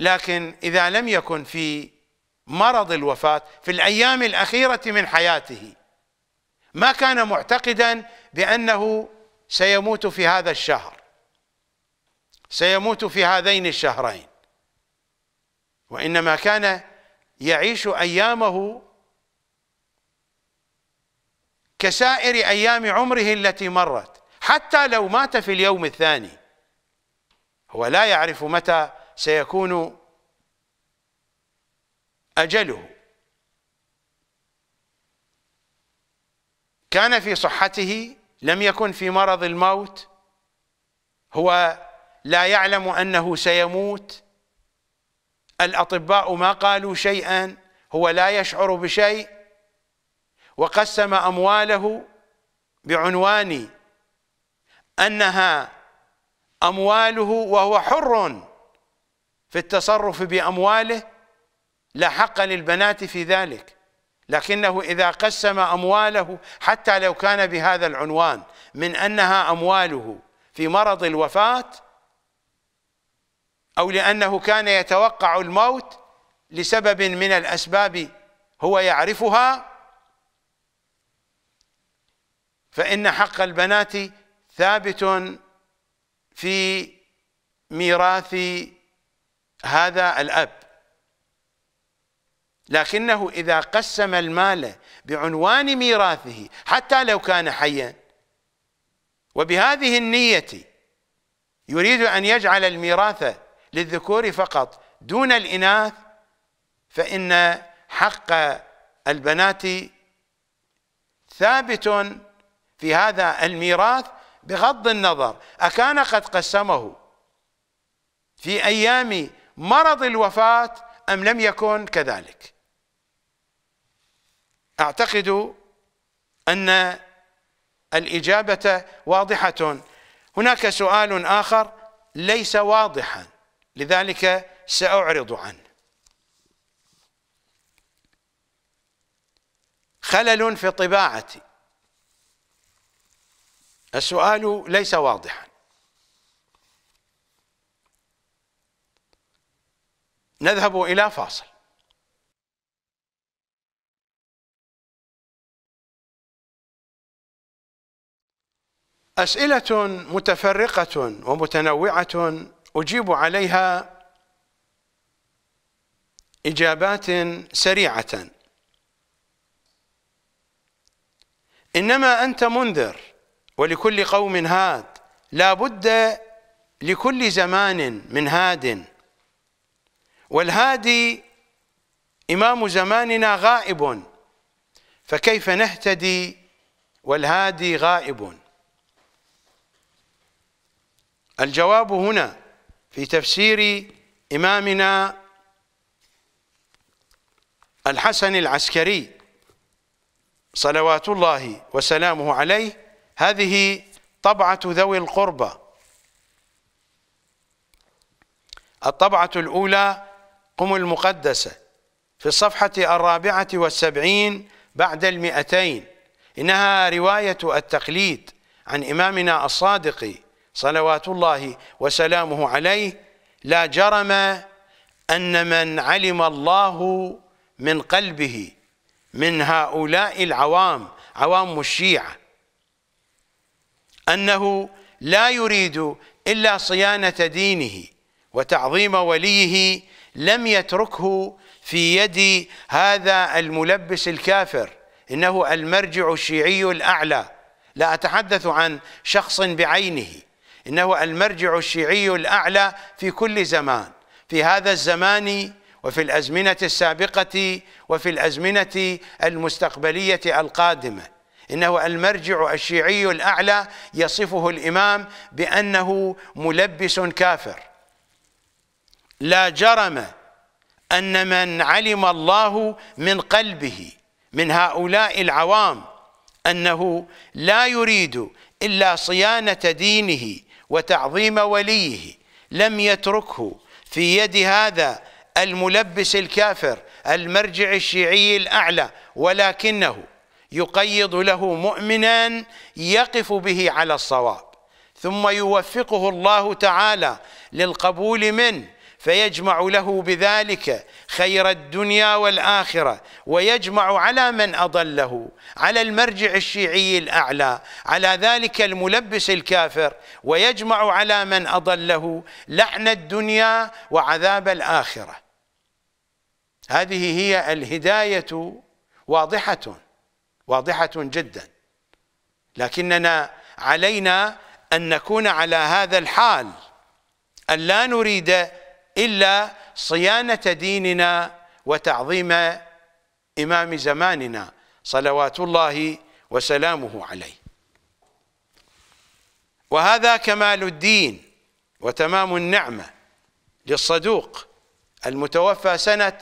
لكن اذا لم يكن في مرض الوفاه في الايام الاخيره من حياته ما كان معتقدا بانه سيموت في هذا الشهر سيموت في هذين الشهرين وإنما كان يعيش أيامه كسائر أيام عمره التي مرت حتى لو مات في اليوم الثاني هو لا يعرف متى سيكون أجله كان في صحته لم يكن في مرض الموت هو لا يعلم انه سيموت الاطباء ما قالوا شيئا هو لا يشعر بشيء وقسم امواله بعنوان انها امواله وهو حر في التصرف بامواله لا حق للبنات في ذلك لكنه اذا قسم امواله حتى لو كان بهذا العنوان من انها امواله في مرض الوفاه أو لأنه كان يتوقع الموت لسبب من الأسباب هو يعرفها فإن حق البنات ثابت في ميراث هذا الأب لكنه إذا قسم المال بعنوان ميراثه حتى لو كان حيا وبهذه النية يريد أن يجعل الميراث للذكور فقط دون الإناث فإن حق البنات ثابت في هذا الميراث بغض النظر أكان قد قسمه في أيام مرض الوفاة أم لم يكن كذلك أعتقد أن الإجابة واضحة هناك سؤال آخر ليس واضحا لذلك سأعرض عنه خلل في طباعتي السؤال ليس واضحا نذهب إلى فاصل أسئلة متفرقة ومتنوعة أجيب عليها إجابات سريعة إنما أنت منذر ولكل قوم هاد لا بد لكل زمان من هاد والهادي إمام زماننا غائب فكيف نهتدي والهادي غائب الجواب هنا في تفسير إمامنا الحسن العسكري صلوات الله وسلامه عليه هذه طبعة ذوي القربى الطبعة الأولى قم المقدسة في الصفحة الرابعة والسبعين بعد المئتين إنها رواية التقليد عن إمامنا الصادق صلوات الله وسلامه عليه لا جرم أن من علم الله من قلبه من هؤلاء العوام عوام الشيعة أنه لا يريد إلا صيانة دينه وتعظيم وليه لم يتركه في يد هذا الملبس الكافر إنه المرجع الشيعي الأعلى لا أتحدث عن شخص بعينه إنه المرجع الشيعي الأعلى في كل زمان في هذا الزمان وفي الأزمنة السابقة وفي الأزمنة المستقبلية القادمة إنه المرجع الشيعي الأعلى يصفه الإمام بأنه ملبس كافر لا جرم أن من علم الله من قلبه من هؤلاء العوام أنه لا يريد إلا صيانة دينه وتعظيم وليه لم يتركه في يد هذا الملبس الكافر المرجع الشيعي الأعلى ولكنه يقيض له مؤمنا يقف به على الصواب ثم يوفقه الله تعالى للقبول منه فيجمع له بذلك خير الدنيا والاخره ويجمع على من اضله على المرجع الشيعي الاعلى على ذلك الملبس الكافر ويجمع على من اضله لعن الدنيا وعذاب الاخره هذه هي الهدايه واضحه واضحه جدا لكننا علينا ان نكون على هذا الحال ان لا نريد إلا صيانة ديننا وتعظيم إمام زماننا صلوات الله وسلامه عليه وهذا كمال الدين وتمام النعمة للصدوق المتوفى سنة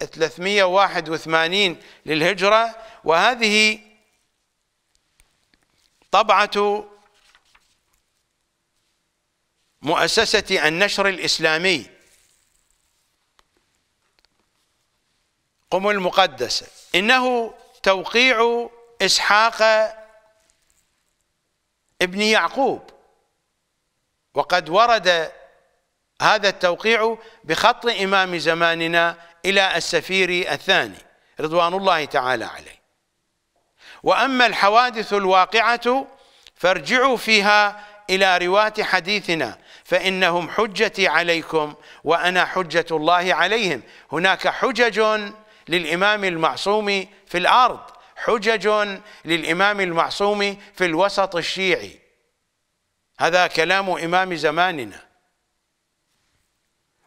381 للهجرة وهذه طبعة مؤسسة النشر الإسلامي قم المقدسة إنه توقيع إسحاق ابن يعقوب وقد ورد هذا التوقيع بخط إمام زماننا إلى السفير الثاني رضوان الله تعالى عليه وأما الحوادث الواقعة فارجعوا فيها إلى رواة حديثنا فإنهم حجتي عليكم وأنا حجة الله عليهم هناك حجج للإمام المعصوم في الأرض حجج للإمام المعصوم في الوسط الشيعي هذا كلام إمام زماننا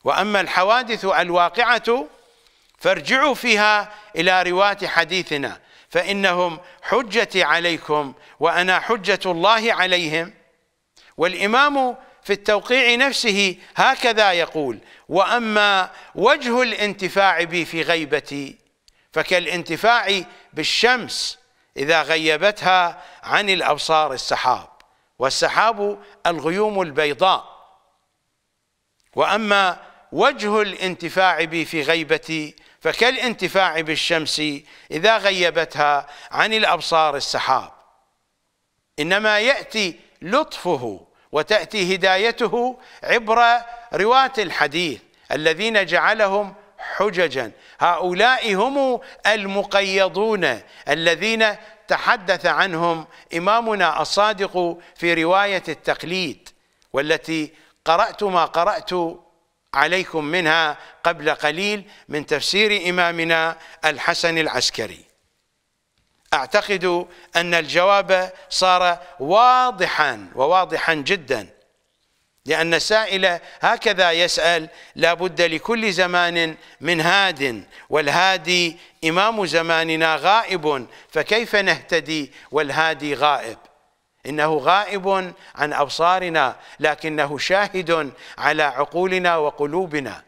وأما الحوادث الواقعة فارجعوا فيها إلى رواة حديثنا فإنهم حجتي عليكم وأنا حجة الله عليهم والإمام في التوقيع نفسه هكذا يقول واما وجه الانتفاع بي في غيبتي فكالانتفاع بالشمس اذا غيبتها عن الابصار السحاب والسحاب الغيوم البيضاء واما وجه الانتفاع بي في غيبتي فكالانتفاع بالشمس اذا غيبتها عن الابصار السحاب انما ياتي لطفه وتأتي هدايته عبر رواة الحديث الذين جعلهم حججا هؤلاء هم المقيضون الذين تحدث عنهم إمامنا الصادق في رواية التقليد والتي قرأت ما قرأت عليكم منها قبل قليل من تفسير إمامنا الحسن العسكري أعتقد أن الجواب صار واضحا وواضحا جدا لأن السائل هكذا يسأل لا بد لكل زمان من هاد والهادي إمام زماننا غائب فكيف نهتدي والهادي غائب إنه غائب عن أبصارنا لكنه شاهد على عقولنا وقلوبنا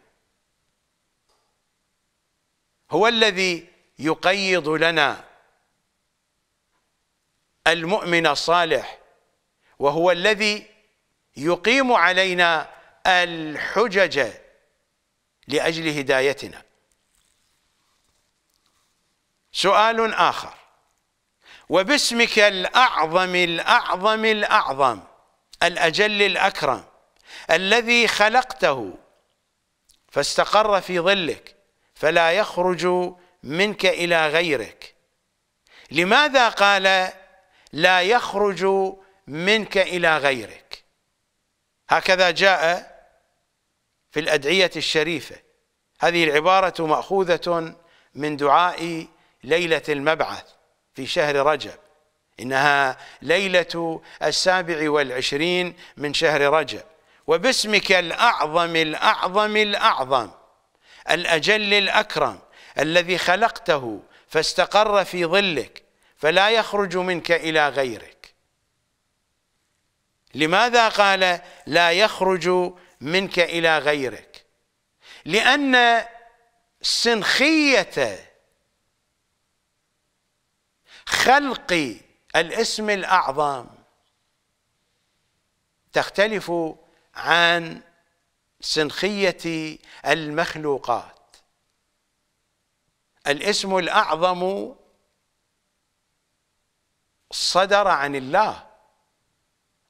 هو الذي يقيض لنا المؤمن الصالح وهو الذي يقيم علينا الحجج لأجل هدايتنا سؤال آخر وباسمك الأعظم الأعظم الأعظم الأجل الأكرم الذي خلقته فاستقر في ظلك فلا يخرج منك إلى غيرك لماذا قال لا يخرج منك إلى غيرك هكذا جاء في الأدعية الشريفة هذه العبارة مأخوذة من دعاء ليلة المبعث في شهر رجب إنها ليلة السابع والعشرين من شهر رجب وباسمك الأعظم الأعظم الأعظم الأجل الأكرم الذي خلقته فاستقر في ظلك فلا يخرج منك إلى غيرك لماذا قال لا يخرج منك إلى غيرك لأن سنخية خلق الاسم الأعظم تختلف عن سنخية المخلوقات الاسم الأعظم صدر عن الله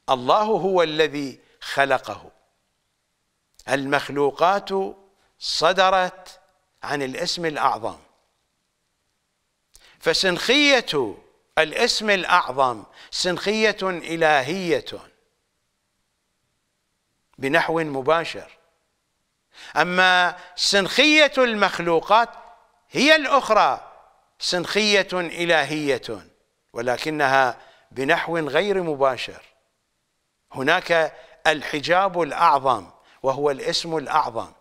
الله هو الذي خلقه المخلوقات صدرت عن الاسم الأعظم فسنخية الاسم الأعظم سنخية إلهية بنحو مباشر أما سنخية المخلوقات هي الأخرى سنخية إلهية ولكنها بنحو غير مباشر هناك الحجاب الأعظم وهو الاسم الأعظم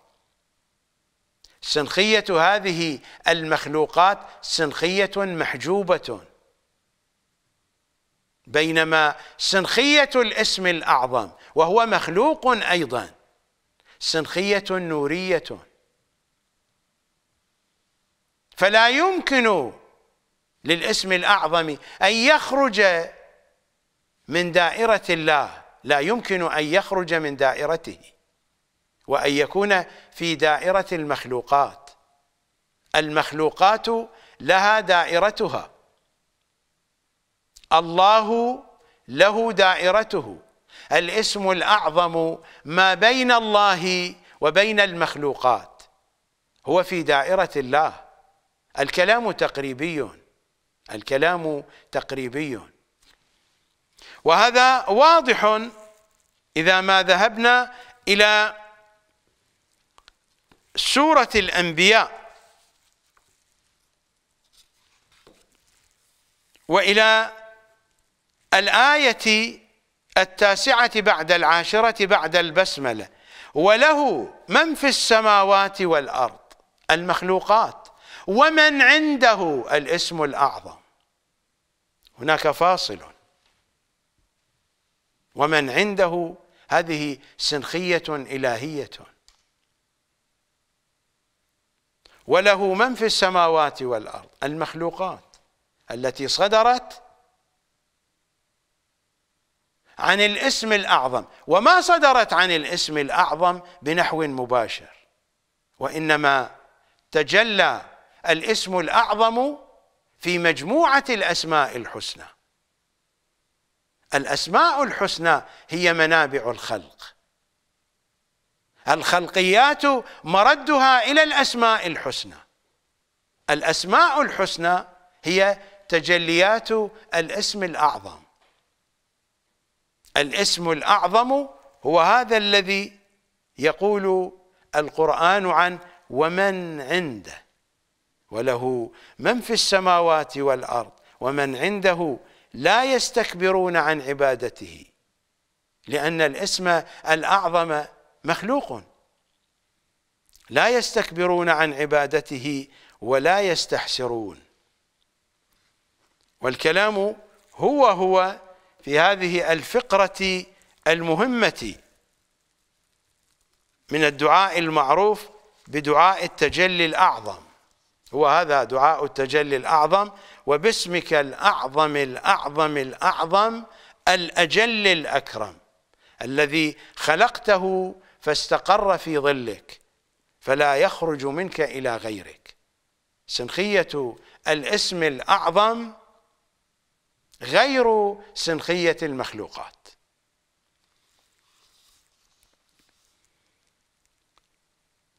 سنخية هذه المخلوقات سنخية محجوبة بينما سنخية الاسم الأعظم وهو مخلوق أيضا سنخية نورية فلا يمكن للاسم الأعظم أن يخرج من دائرة الله لا يمكن أن يخرج من دائرته وأن يكون في دائرة المخلوقات المخلوقات لها دائرتها الله له دائرته الاسم الأعظم ما بين الله وبين المخلوقات هو في دائرة الله الكلام تقريبي الكلام تقريبي وهذا واضح إذا ما ذهبنا إلى سورة الأنبياء وإلى الآية التاسعة بعد العاشرة بعد البسملة وله من في السماوات والأرض المخلوقات ومن عنده الاسم الأعظم هناك فاصل ومن عنده هذه سنخية إلهية وله من في السماوات والأرض المخلوقات التي صدرت عن الاسم الأعظم وما صدرت عن الاسم الأعظم بنحو مباشر وإنما تجلى الاسم الأعظم في مجموعة الأسماء الحسنى الأسماء الحسنى هي منابع الخلق الخلقيات مردها إلى الأسماء الحسنى الأسماء الحسنى هي تجليات الاسم الأعظم الاسم الأعظم هو هذا الذي يقول القرآن عن ومن عنده وله من في السماوات والأرض ومن عنده لا يستكبرون عن عبادته لأن الاسم الأعظم مخلوق لا يستكبرون عن عبادته ولا يستحسرون والكلام هو هو في هذه الفقرة المهمة من الدعاء المعروف بدعاء التجلي الأعظم هو هذا دعاء التجلي الأعظم وباسمك الأعظم الأعظم الأعظم الأجل الأكرم الذي خلقته فاستقر في ظلك فلا يخرج منك إلى غيرك سنخية الاسم الأعظم غير سنخية المخلوقات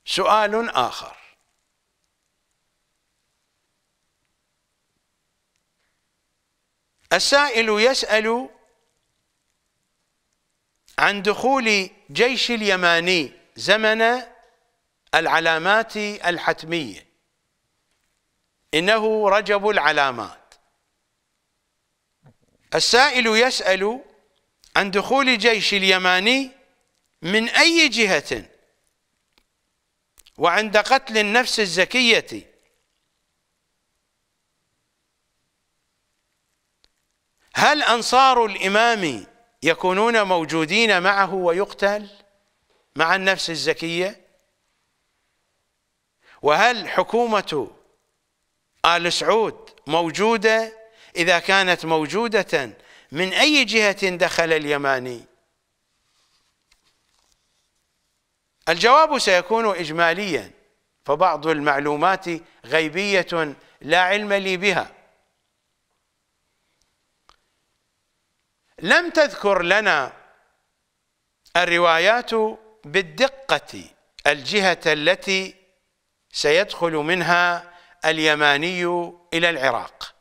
سؤال آخر السائل يسأل عن دخول جيش اليماني زمن العلامات الحتمية إنه رجب العلامات السائل يسأل عن دخول جيش اليماني من أي جهة وعند قتل النفس الزكية هل أنصار الإمام يكونون موجودين معه ويقتل مع النفس الزكية وهل حكومة آل سعود موجودة إذا كانت موجودة من أي جهة دخل اليماني الجواب سيكون إجماليا فبعض المعلومات غيبية لا علم لي بها لم تذكر لنا الروايات بالدقة الجهة التي سيدخل منها اليماني إلى العراق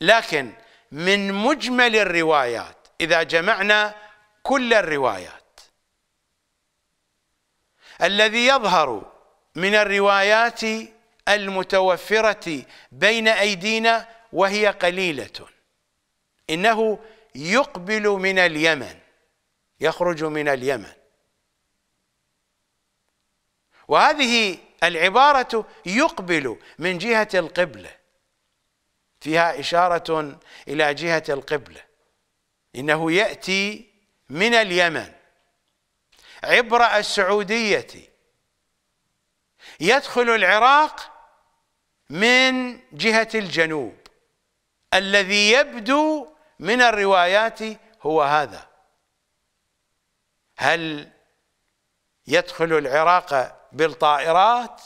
لكن من مجمل الروايات إذا جمعنا كل الروايات الذي يظهر من الروايات المتوفرة بين أيدينا وهي قليلة إنه يقبل من اليمن يخرج من اليمن وهذه العبارة يقبل من جهة القبلة فيها إشارة إلى جهة القبلة إنه يأتي من اليمن عبر السعودية يدخل العراق من جهة الجنوب الذي يبدو من الروايات هو هذا هل يدخل العراق بالطائرات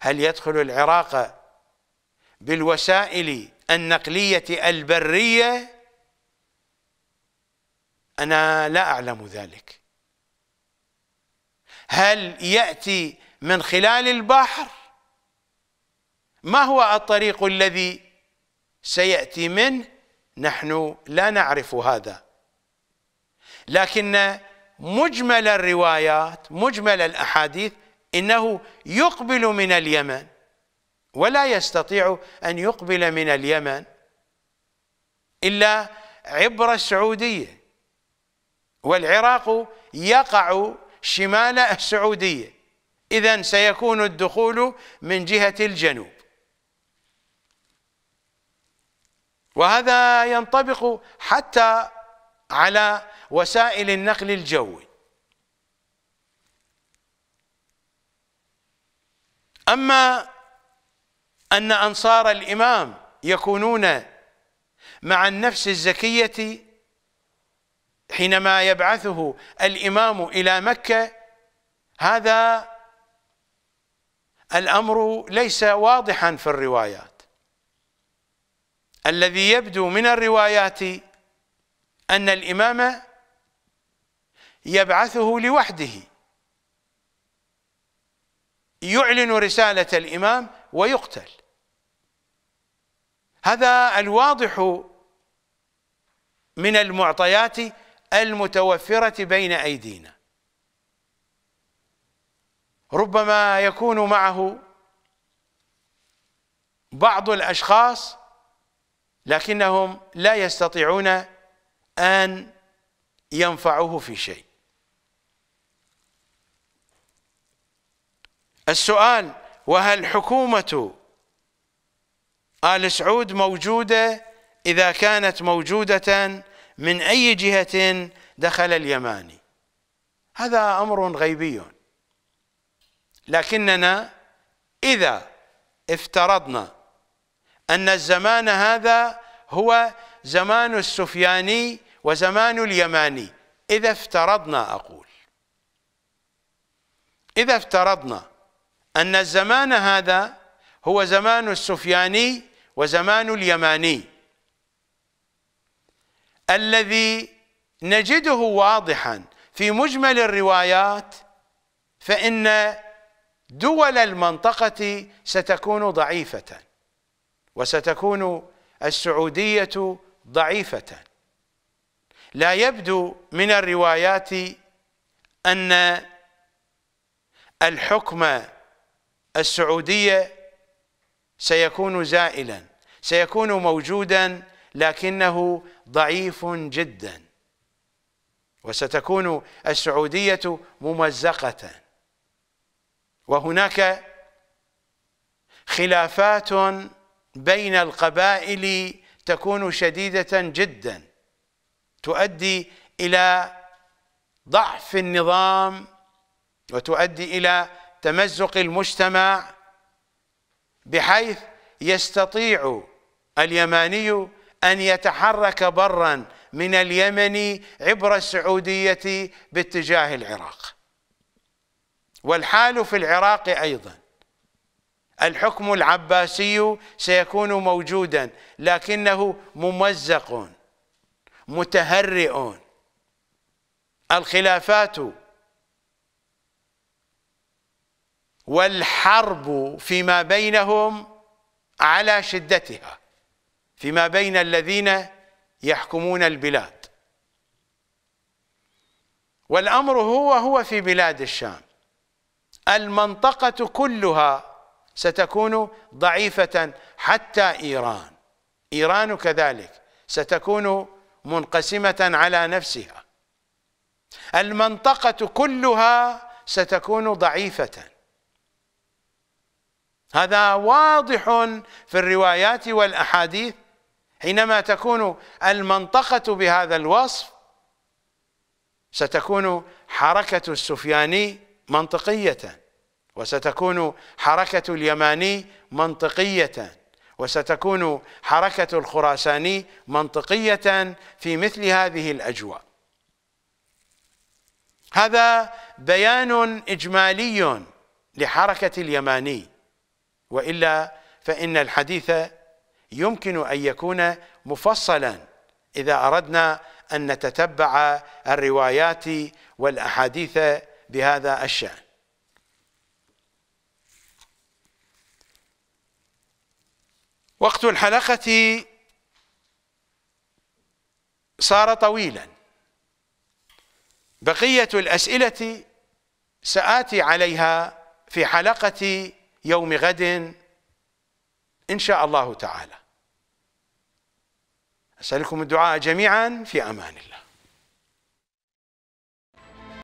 هل يدخل العراق بالوسائل النقليه البريه انا لا اعلم ذلك هل ياتي من خلال البحر ما هو الطريق الذي سياتي منه نحن لا نعرف هذا لكن مجمل الروايات مجمل الأحاديث إنه يقبل من اليمن ولا يستطيع أن يقبل من اليمن إلا عبر السعودية والعراق يقع شمال السعودية إذا سيكون الدخول من جهة الجنوب وهذا ينطبق حتى على وسائل النقل الجوي أما أن أنصار الإمام يكونون مع النفس الزكية حينما يبعثه الإمام إلى مكة هذا الأمر ليس واضحا في الروايات الذي يبدو من الروايات أن الإمام يبعثه لوحده يعلن رسالة الإمام ويقتل هذا الواضح من المعطيات المتوفرة بين أيدينا ربما يكون معه بعض الأشخاص لكنهم لا يستطيعون أن ينفعوه في شيء السؤال وهل حكومة آل سعود موجودة إذا كانت موجودة من أي جهة دخل اليماني هذا أمر غيبي لكننا إذا افترضنا أن الزمان هذا هو زمان السفياني وزمان اليماني إذا افترضنا أقول إذا افترضنا أن الزمان هذا هو زمان السفياني وزمان اليماني الذي نجده واضحا في مجمل الروايات فإن دول المنطقة ستكون ضعيفة وستكون السعودية ضعيفة لا يبدو من الروايات أن الحكم السعودية سيكون زائلا سيكون موجودا لكنه ضعيف جدا وستكون السعودية ممزقة وهناك خلافات بين القبائل تكون شديدة جدا تؤدي إلى ضعف النظام وتؤدي إلى تمزق المجتمع بحيث يستطيع اليماني أن يتحرك برا من اليمن عبر السعودية باتجاه العراق والحال في العراق أيضا الحكم العباسي سيكون موجودا لكنه ممزق متهرئ الخلافات والحرب فيما بينهم على شدتها فيما بين الذين يحكمون البلاد والأمر هو هو في بلاد الشام المنطقة كلها ستكون ضعيفة حتى إيران إيران كذلك ستكون منقسمة على نفسها المنطقة كلها ستكون ضعيفة هذا واضح في الروايات والأحاديث حينما تكون المنطقة بهذا الوصف ستكون حركة السفياني منطقية وستكون حركة اليماني منطقية وستكون حركة الخراساني منطقية في مثل هذه الأجواء هذا بيان إجمالي لحركة اليماني وإلا فإن الحديث يمكن أن يكون مفصلا إذا أردنا أن نتتبع الروايات والأحاديث بهذا الشأن وقت الحلقة صار طويلا بقية الأسئلة سآتي عليها في حلقة يوم غد إن شاء الله تعالى أسألكم الدعاء جميعا في أمان الله